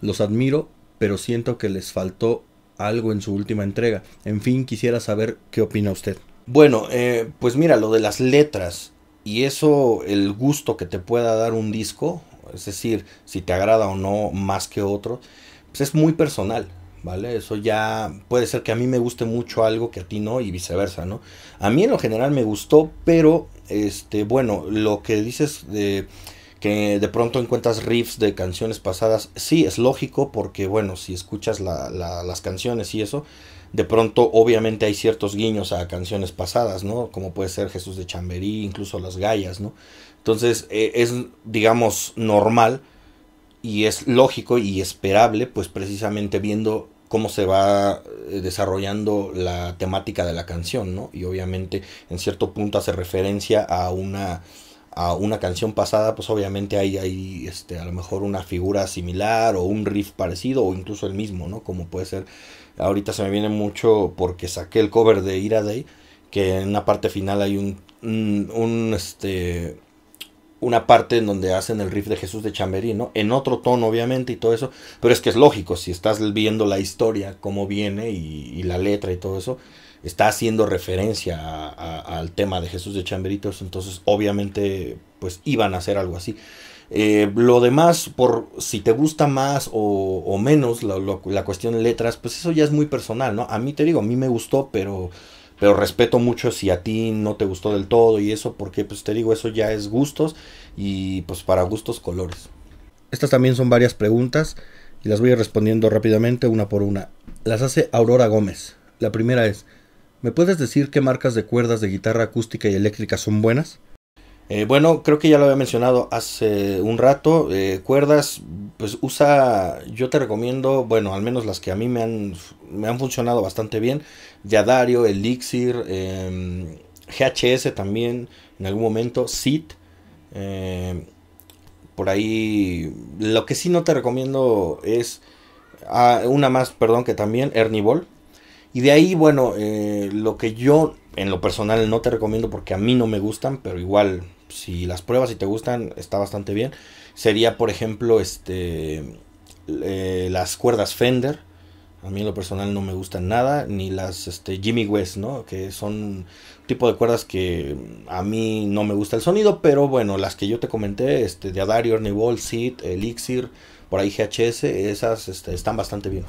Los admiro, pero siento que les faltó algo en su última entrega. En fin, quisiera saber qué opina usted. Bueno, eh, pues mira, lo de las letras y eso, el gusto que te pueda dar un disco, es decir, si te agrada o no más que otro, pues es muy personal. ¿vale? Eso ya puede ser que a mí me guste mucho algo que a ti no y viceversa, ¿no? A mí en lo general me gustó, pero, este, bueno, lo que dices de que de pronto encuentras riffs de canciones pasadas, sí, es lógico porque, bueno, si escuchas las canciones y eso, de pronto obviamente hay ciertos guiños a canciones pasadas, ¿no? Como puede ser Jesús de Chamberí, incluso Las Gallas, ¿no? Entonces eh, es, digamos, normal y es lógico y esperable, pues precisamente viendo cómo se va eh, desarrollando la temática de la canción, ¿no? Y obviamente en cierto punto hace referencia a una a una canción pasada, pues obviamente hay, este, a lo mejor una figura similar o un riff parecido o incluso el mismo, ¿no? Como puede ser, ahorita se me viene mucho porque saqué el cover de Ira Day, que en la parte final hay un, un, este, una parte en donde hacen el riff de Jesús de Chamberí, ¿no? En otro tono, obviamente, y todo eso, pero es que es lógico, si estás viendo la historia, cómo viene y la letra y todo eso, está haciendo referencia al tema de Jesús de Chamberitos, entonces obviamente pues iban a hacer algo así. Eh, lo demás, por si te gusta más o, menos la, cuestión de letras, pues eso ya es muy personal, ¿no? A mí te digo, a mí me gustó, pero, pero respeto mucho si a ti no te gustó del todo y eso, porque pues te digo, eso ya es gustos y pues para gustos colores. Estas también son varias preguntas y las voy a respondiendo rápidamente una por una. Las hace Aurora Gómez. La primera es, ¿Me puedes decir qué marcas de cuerdas de guitarra acústica y eléctrica son buenas? Eh, bueno, creo que ya lo había mencionado hace un rato. Eh, cuerdas, pues usa, yo te recomiendo, bueno, al menos las que a mí me han, funcionado bastante bien. Yadario, Elixir, em, GHS también, en algún momento, SIT. Em, por ahí, lo que sí no te recomiendo es, ah, una más, perdón, que también, Ernie Ball y de ahí, bueno, eh, lo que yo en lo personal no te recomiendo porque a mí no me gustan, pero igual si las pruebas y te gustan está bastante bien. Sería, por ejemplo, este eh, las cuerdas Fender. A mí en lo personal no me gustan nada, ni las este, Jimmy West, ¿no? Que son tipo de cuerdas que a mí no me gusta el sonido, pero bueno, las que yo te comenté, este, de Adario, Ernie Seed, Elixir, por ahí GHS, esas este, están bastante bien.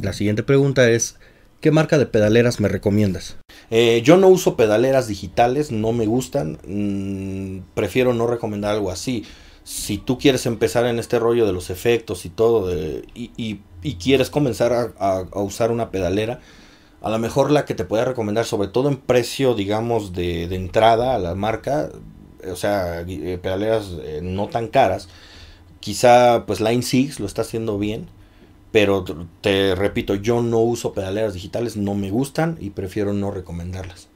La siguiente pregunta es, ¿Qué marca de pedaleras me recomiendas? Eh, yo no uso pedaleras digitales, no me gustan. Mm, prefiero no recomendar algo así. Si tú quieres empezar en este rollo de los efectos y todo, y, quieres comenzar a, usar una pedalera, a lo mejor la que te pueda recomendar, sobre todo en precio, digamos, de, entrada a la marca, o sea, eh, pedaleras eh, no tan caras. Quizá pues Line 6 lo está haciendo bien pero te repito, yo no uso pedaleras digitales, no me gustan y prefiero no recomendarlas.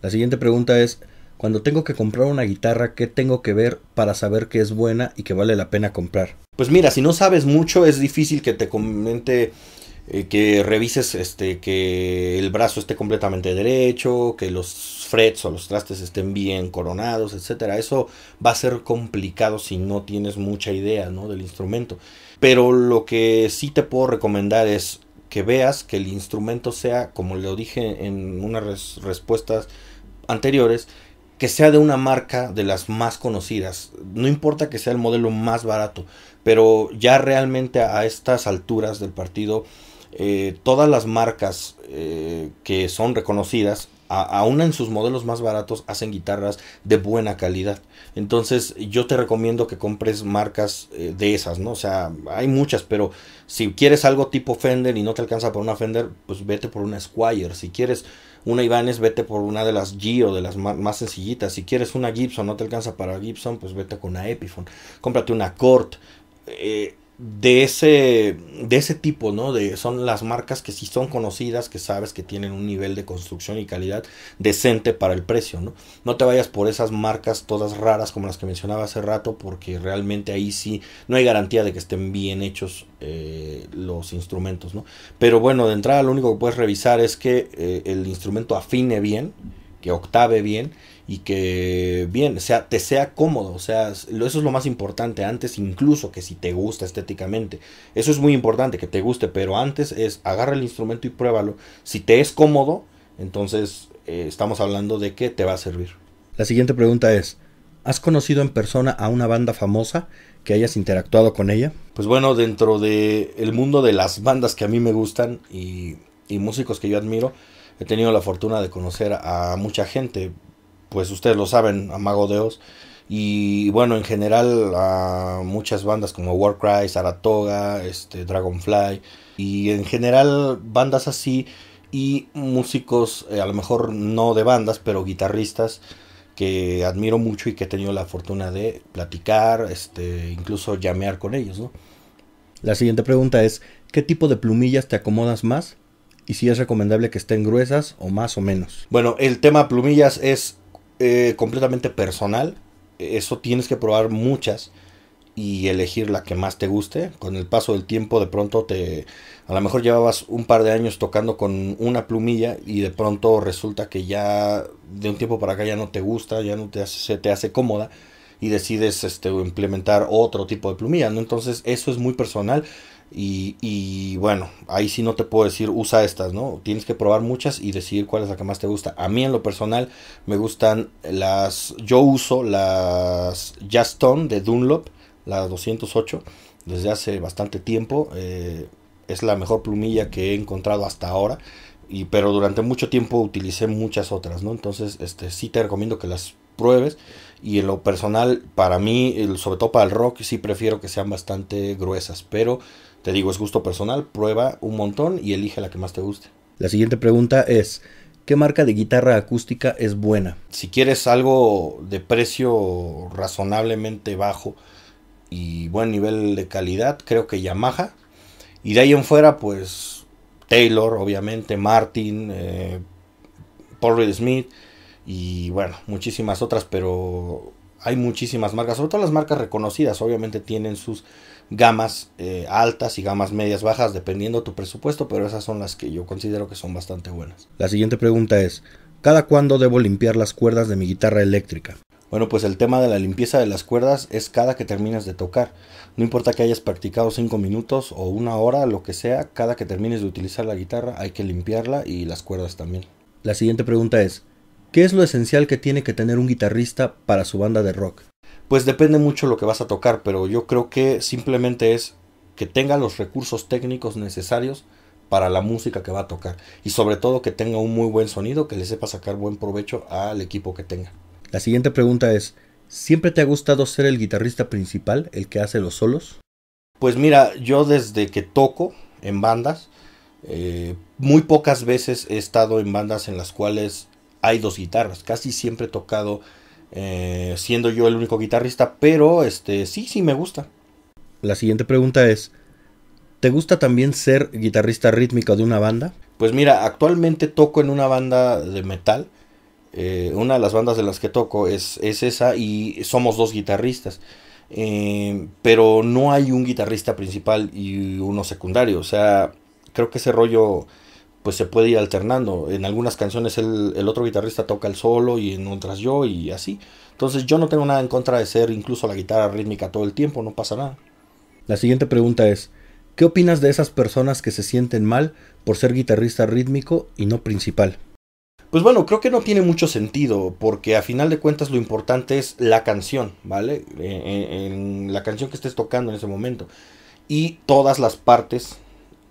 La siguiente pregunta es, cuando tengo que comprar una guitarra, ¿qué tengo que ver para saber que es buena y que vale la pena comprar? Pues mira, si no sabes mucho es difícil que te comente eh, que revises este que el brazo esté completamente derecho, que los frets o los trastes estén bien coronados, etcétera. Eso va a ser complicado si no tienes mucha idea, ¿no? del instrumento. Pero lo que sí te puedo recomendar es que veas que el instrumento sea, como le dije en unas respuestas anteriores, que sea de una marca de las más conocidas. No importa que sea el modelo más barato, pero ya realmente a, estas alturas del partido, eh, todas las marcas eh, que son reconocidas aún en sus modelos más baratos, hacen guitarras de buena calidad. Entonces, yo te recomiendo que compres marcas eh, de esas, ¿no? O sea, hay muchas, pero si quieres algo tipo Fender y no te alcanza por una Fender, pues vete por una Squire. Si quieres una Ibanez, vete por una de las G o de las más sencillitas. Si quieres una Gibson, no te alcanza para Gibson, pues vete con una Epiphone. Cómprate una Cort de ese, de ese tipo, ¿no? De, son las marcas que sí son conocidas, que sabes que tienen un nivel de construcción y calidad decente para el precio, ¿no? No te vayas por esas marcas todas raras como las que mencionaba hace rato, porque realmente ahí sí no hay garantía de que estén bien hechos eh, los instrumentos, ¿no? Pero bueno, de entrada lo único que puedes revisar es que eh, el instrumento afine bien, que octave bien y que bien, sea, te sea cómodo, o sea, eso es lo más importante antes incluso que si te gusta estéticamente. Eso es muy importante que te guste, pero antes es agarra el instrumento y pruébalo. Si te es cómodo, entonces eh, estamos hablando de que te va a servir. La siguiente pregunta es, ¿has conocido en persona a una banda famosa que hayas interactuado con ella? Pues bueno, dentro del el mundo de las bandas que a mí me gustan y, y músicos que yo admiro, he tenido la fortuna de conocer a mucha gente pues ustedes lo saben, amagodeos. Deos. Y bueno, en general a muchas bandas como Warcry, Saratoga, este, Dragonfly. Y en general bandas así y músicos, eh, a lo mejor no de bandas, pero guitarristas que admiro mucho y que he tenido la fortuna de platicar, este, incluso llamear con ellos. La siguiente pregunta es, ¿qué tipo de plumillas te acomodas más? Y si es recomendable que estén gruesas o más o menos. Bueno, el tema plumillas es eh, completamente personal. Eso tienes que probar muchas y elegir la que más te guste. Con el paso del tiempo de pronto te... A lo mejor llevabas un par de años tocando con una plumilla y de pronto resulta que ya de un tiempo para acá ya no te gusta, ya no te hace, se te hace cómoda y decides este, implementar otro tipo de plumilla. Entonces eso es muy personal y, bueno, ahí sí no te puedo decir usa estas, ¿no? Tienes que probar muchas y decidir cuál es la que más te gusta. A mí en lo personal me gustan las, yo uso las Justone de Dunlop, la 208, desde hace bastante tiempo. Eh, es la mejor plumilla que he encontrado hasta ahora. Y, pero durante mucho tiempo utilicé muchas otras, ¿no? Entonces, este, sí te recomiendo que las pruebes. Y en lo personal, para mí, sobre todo para el rock, sí prefiero que sean bastante gruesas. Pero te digo, es gusto personal, prueba un montón y elige la que más te guste. La siguiente pregunta es, ¿qué marca de guitarra acústica es buena? Si quieres algo de precio razonablemente bajo y buen nivel de calidad, creo que Yamaha. Y de ahí en fuera, pues Taylor, obviamente, Martin, eh, Paul Reed Smith y bueno, muchísimas otras, pero hay muchísimas marcas, sobre todo las marcas reconocidas, obviamente tienen sus gamas eh, altas y gamas medias bajas, dependiendo tu presupuesto, pero esas son las que yo considero que son bastante buenas. La siguiente pregunta es, ¿cada cuándo debo limpiar las cuerdas de mi guitarra eléctrica? Bueno, pues el tema de la limpieza de las cuerdas es cada que terminas de tocar. No importa que hayas practicado 5 minutos o una hora, lo que sea, cada que termines de utilizar la guitarra hay que limpiarla y las cuerdas también. La siguiente pregunta es, ¿qué es lo esencial que tiene que tener un guitarrista para su banda de rock? pues depende mucho lo que vas a tocar, pero yo creo que simplemente es que tenga los recursos técnicos necesarios para la música que va a tocar y sobre todo que tenga un muy buen sonido que le sepa sacar buen provecho al equipo que tenga. La siguiente pregunta es, ¿siempre te ha gustado ser el guitarrista principal, el que hace los solos? Pues mira, yo desde que toco en bandas, eh, muy pocas veces he estado en bandas en las cuales hay dos guitarras, casi siempre he tocado eh, siendo yo el único guitarrista, pero este sí, sí me gusta. La siguiente pregunta es, ¿te gusta también ser guitarrista rítmico de una banda? Pues mira, actualmente toco en una banda de metal. Eh, una de las bandas de las que toco es, esa y somos dos guitarristas. Eh, pero no hay un guitarrista principal y uno secundario. O sea, creo que ese rollo pues se puede ir alternando. En algunas canciones el, otro guitarrista toca el solo y en otras yo y así. Entonces yo no tengo nada en contra de ser incluso la guitarra rítmica todo el tiempo, no pasa nada. La siguiente pregunta es, ¿qué opinas de esas personas que se sienten mal por ser guitarrista rítmico y no principal? Pues bueno, creo que no tiene mucho sentido, porque a final de cuentas lo importante es la canción, ¿vale? Eh, eh, la canción que estés tocando en ese momento. Y todas las partes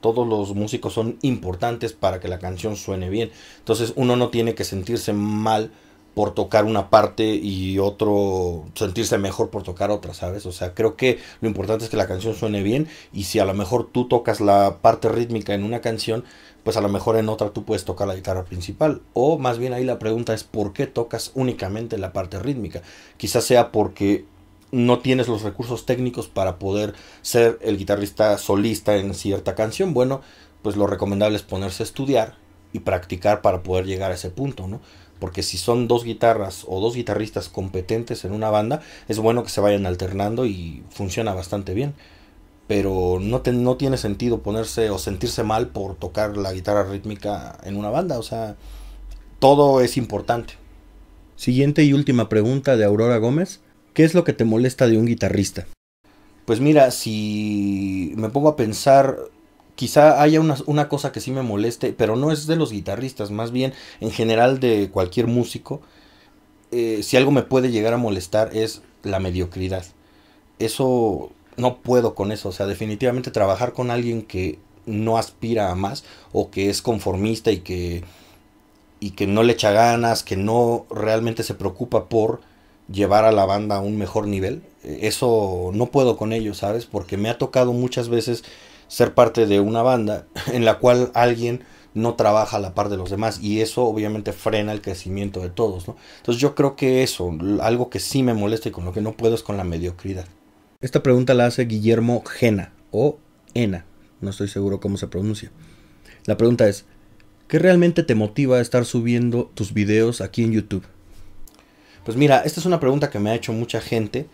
todos los músicos son importantes para que la canción suene bien. Entonces uno no tiene que sentirse mal por tocar una parte y otro sentirse mejor por tocar otra, ¿sabes? O sea, creo que lo importante es que la canción suene bien y si a lo mejor tú tocas la parte rítmica en una canción, pues a lo mejor en otra tú puedes tocar la guitarra principal. O más bien ahí la pregunta es ¿por qué tocas únicamente la parte rítmica? Quizás sea porque no tienes los recursos técnicos para poder ser el guitarrista solista en cierta canción, bueno, pues lo recomendable es ponerse a estudiar y practicar para poder llegar a ese punto, ¿no? Porque si son dos guitarras o dos guitarristas competentes en una banda, es bueno que se vayan alternando y funciona bastante bien. Pero no, no tiene sentido ponerse o sentirse mal por tocar la guitarra rítmica en una banda, o sea, todo es importante. Siguiente y última pregunta de Aurora Gómez. ¿Qué es lo que te molesta de un guitarrista? Pues mira, si me pongo a pensar, quizá haya una, cosa que sí me moleste, pero no es de los guitarristas, más bien en general de cualquier músico. Eh, si algo me puede llegar a molestar es la mediocridad. Eso no puedo con eso, o sea, definitivamente trabajar con alguien que no aspira a más o que es conformista y que y que no le echa ganas, que no realmente se preocupa por llevar a la banda a un mejor nivel. Eh, eso no puedo con ellos ¿sabes? Porque me ha tocado muchas veces ser parte de una banda [laughs] en la cual alguien no trabaja a la par de los demás y eso obviamente frena el crecimiento de todos, ¿no? Entonces yo creo que eso, algo que sí me molesta y con lo que no puedo es con la mediocridad. Esta pregunta la hace Guillermo Jena o Ena, no estoy seguro cómo se pronuncia. La pregunta es, ¿qué realmente te motiva a estar subiendo tus videos aquí en YouTube? Pues mira, esta es una pregunta que me ha hecho mucha gente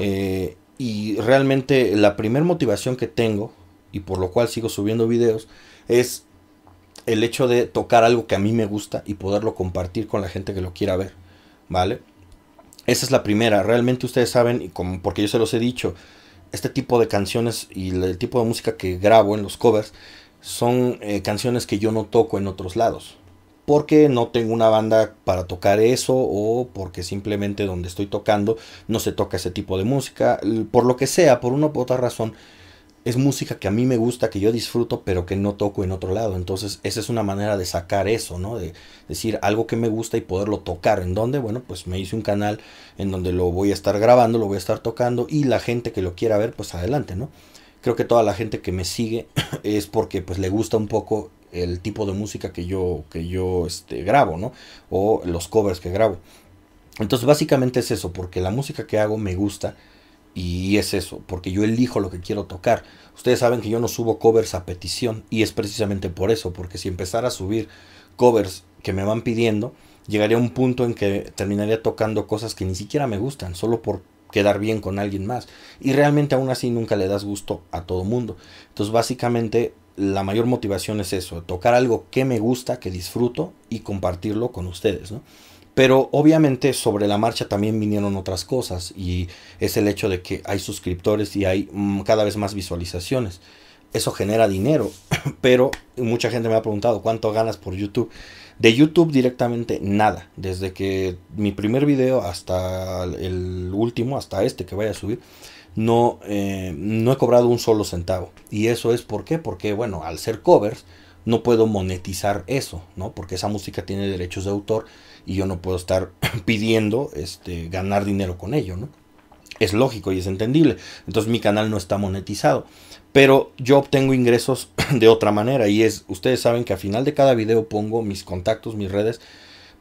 eh, y realmente la primera motivación que tengo y por lo cual sigo subiendo videos es el hecho de tocar algo que a mí me gusta y poderlo compartir con la gente que lo quiera ver, ¿vale? Esa es la primera, realmente ustedes saben, y como, porque yo se los he dicho, este tipo de canciones y el tipo de música que grabo en los covers son eh, canciones que yo no toco en otros lados porque no tengo una banda para tocar eso o porque simplemente donde estoy tocando no se toca ese tipo de música, por lo que sea, por una u otra razón. Es música que a mí me gusta, que yo disfruto, pero que no toco en otro lado. Entonces, esa es una manera de sacar eso, ¿no? De decir algo que me gusta y poderlo tocar. ¿En dónde? Bueno, pues me hice un canal en donde lo voy a estar grabando, lo voy a estar tocando y la gente que lo quiera ver, pues adelante, ¿no? Creo que toda la gente que me sigue [clears throat] es porque pues le gusta un poco el tipo de música que yo, que yo este, grabo, ¿no? O los covers que grabo. Entonces básicamente es eso, porque la música que hago me gusta y es eso, porque yo elijo lo que quiero tocar. Ustedes saben que yo no subo covers a petición y es precisamente por eso, porque si empezara a subir covers que me van pidiendo, llegaría a un punto en que terminaría tocando cosas que ni siquiera me gustan, solo por quedar bien con alguien más. Y realmente aún así nunca le das gusto a todo mundo. Entonces básicamente la mayor motivación es eso, tocar algo que me gusta, que disfruto y compartirlo con ustedes, Pero obviamente sobre la marcha también vinieron otras cosas y es el hecho de que hay suscriptores y hay mm, cada vez más visualizaciones. Eso genera dinero, [clears throat] pero mucha gente me ha preguntado cuánto ganas por YouTube. De YouTube directamente nada. Desde que mi primer video hasta el último, hasta este que vaya a subir, no, eh, no he cobrado un solo centavo. Y eso es por qué, porque bueno, al ser covers no puedo monetizar eso, ¿no? Porque esa música tiene derechos de autor y yo no puedo estar [laughs] pidiendo este, ganar dinero con ello, ¿no? Es lógico y es entendible. Entonces mi canal no está monetizado. Pero yo obtengo ingresos [clears throat] de otra manera. Y es, ustedes saben que al final de cada video pongo mis contactos, mis redes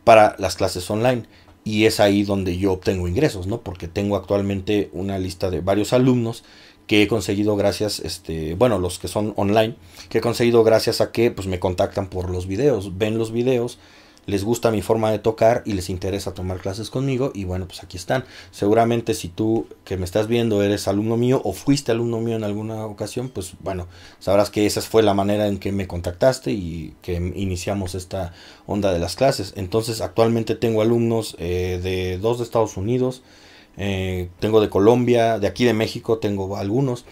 para las clases online y es ahí donde yo obtengo ingresos, ¿no? Porque tengo actualmente una lista de varios alumnos que he conseguido gracias, este, bueno, los que son online, que he conseguido gracias a que pues me contactan por los videos, ven los videos, les gusta mi forma de tocar y les interesa tomar clases conmigo y bueno, pues aquí están. Seguramente si tú que me estás viendo eres alumno mío o fuiste alumno mío en alguna ocasión, pues bueno, sabrás que esa fue la manera en que me contactaste y que iniciamos esta onda de las clases. Entonces actualmente tengo alumnos eh, de dos de Estados Unidos, eh, tengo de Colombia, de aquí de México tengo algunos.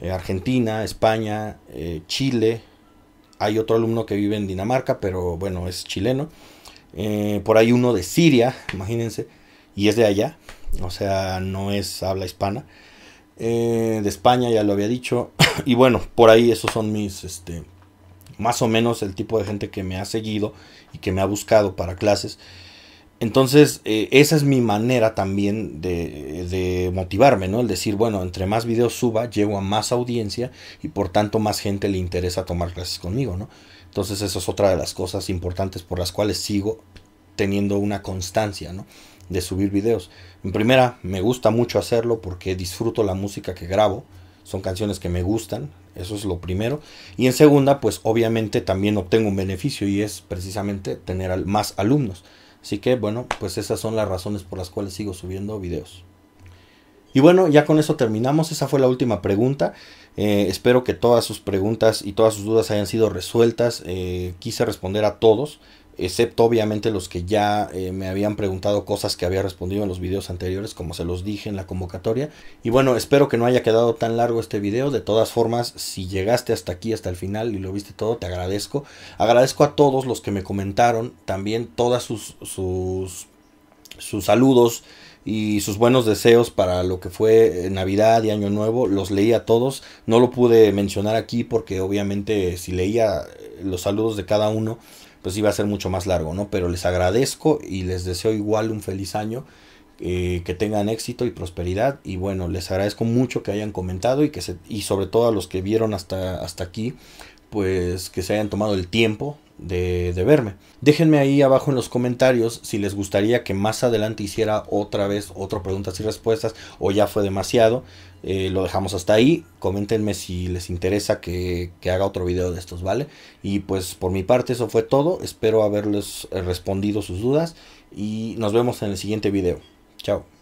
Eh, Argentina, España, Chile, hay otro alumno que vive en Dinamarca, pero bueno, es chileno. Eh, por ahí uno de Siria, imagínense, y es de allá, o sea, no es habla hispana. Eh, de España, ya lo había dicho. [coughs] y bueno, por ahí esos son mis, este, más o menos el tipo de gente que me ha seguido y que me ha buscado para clases. Entonces, eh, esa es mi manera también de, de, motivarme, ¿no? El decir, bueno, entre más videos suba, llego a más audiencia y por tanto más gente le interesa tomar clases conmigo, ¿no? Entonces eso es otra de las cosas importantes por las cuales sigo teniendo una constancia, De subir videos. En primera, me gusta mucho hacerlo porque disfruto la música que grabo. Son canciones que me gustan, eso es lo primero. Y en segunda, pues obviamente también obtengo un beneficio y es precisamente tener más alumnos. Así que bueno, pues esas son las razones por las cuales sigo subiendo videos. Y bueno, ya con eso terminamos. Esa fue la última pregunta. Eh, espero que todas sus preguntas y todas sus dudas hayan sido resueltas. Eh, quise responder a todos, excepto obviamente los que ya eh, me habían preguntado cosas que había respondido en los videos anteriores, como se los dije en la convocatoria. Y bueno, espero que no haya quedado tan largo este video. De todas formas, si llegaste hasta aquí, hasta el final y lo viste todo, te agradezco. Agradezco a todos los que me comentaron, también todas sus, sus, sus saludos y sus buenos deseos para lo que fue eh, Navidad y Año Nuevo. Los leí a todos. No lo pude mencionar aquí porque obviamente si leía eh, los saludos de cada uno, pues iba a ser mucho más largo, ¿no? Pero les agradezco y les deseo igual un feliz año. Eh, que tengan éxito y prosperidad y bueno les agradezco mucho que hayan comentado y que se, y sobre todo a los que vieron hasta hasta aquí pues que se hayan tomado el tiempo de, verme. Déjenme ahí abajo en los comentarios si les gustaría que más adelante hiciera otra vez otro preguntas y respuestas o ya fue demasiado. Eh, lo dejamos hasta ahí. Coméntenme si les interesa que, que, haga otro video de estos, ¿vale? Y pues por mi parte eso fue todo. Espero haberles eh, respondido sus dudas y nos vemos en el siguiente video. Chao.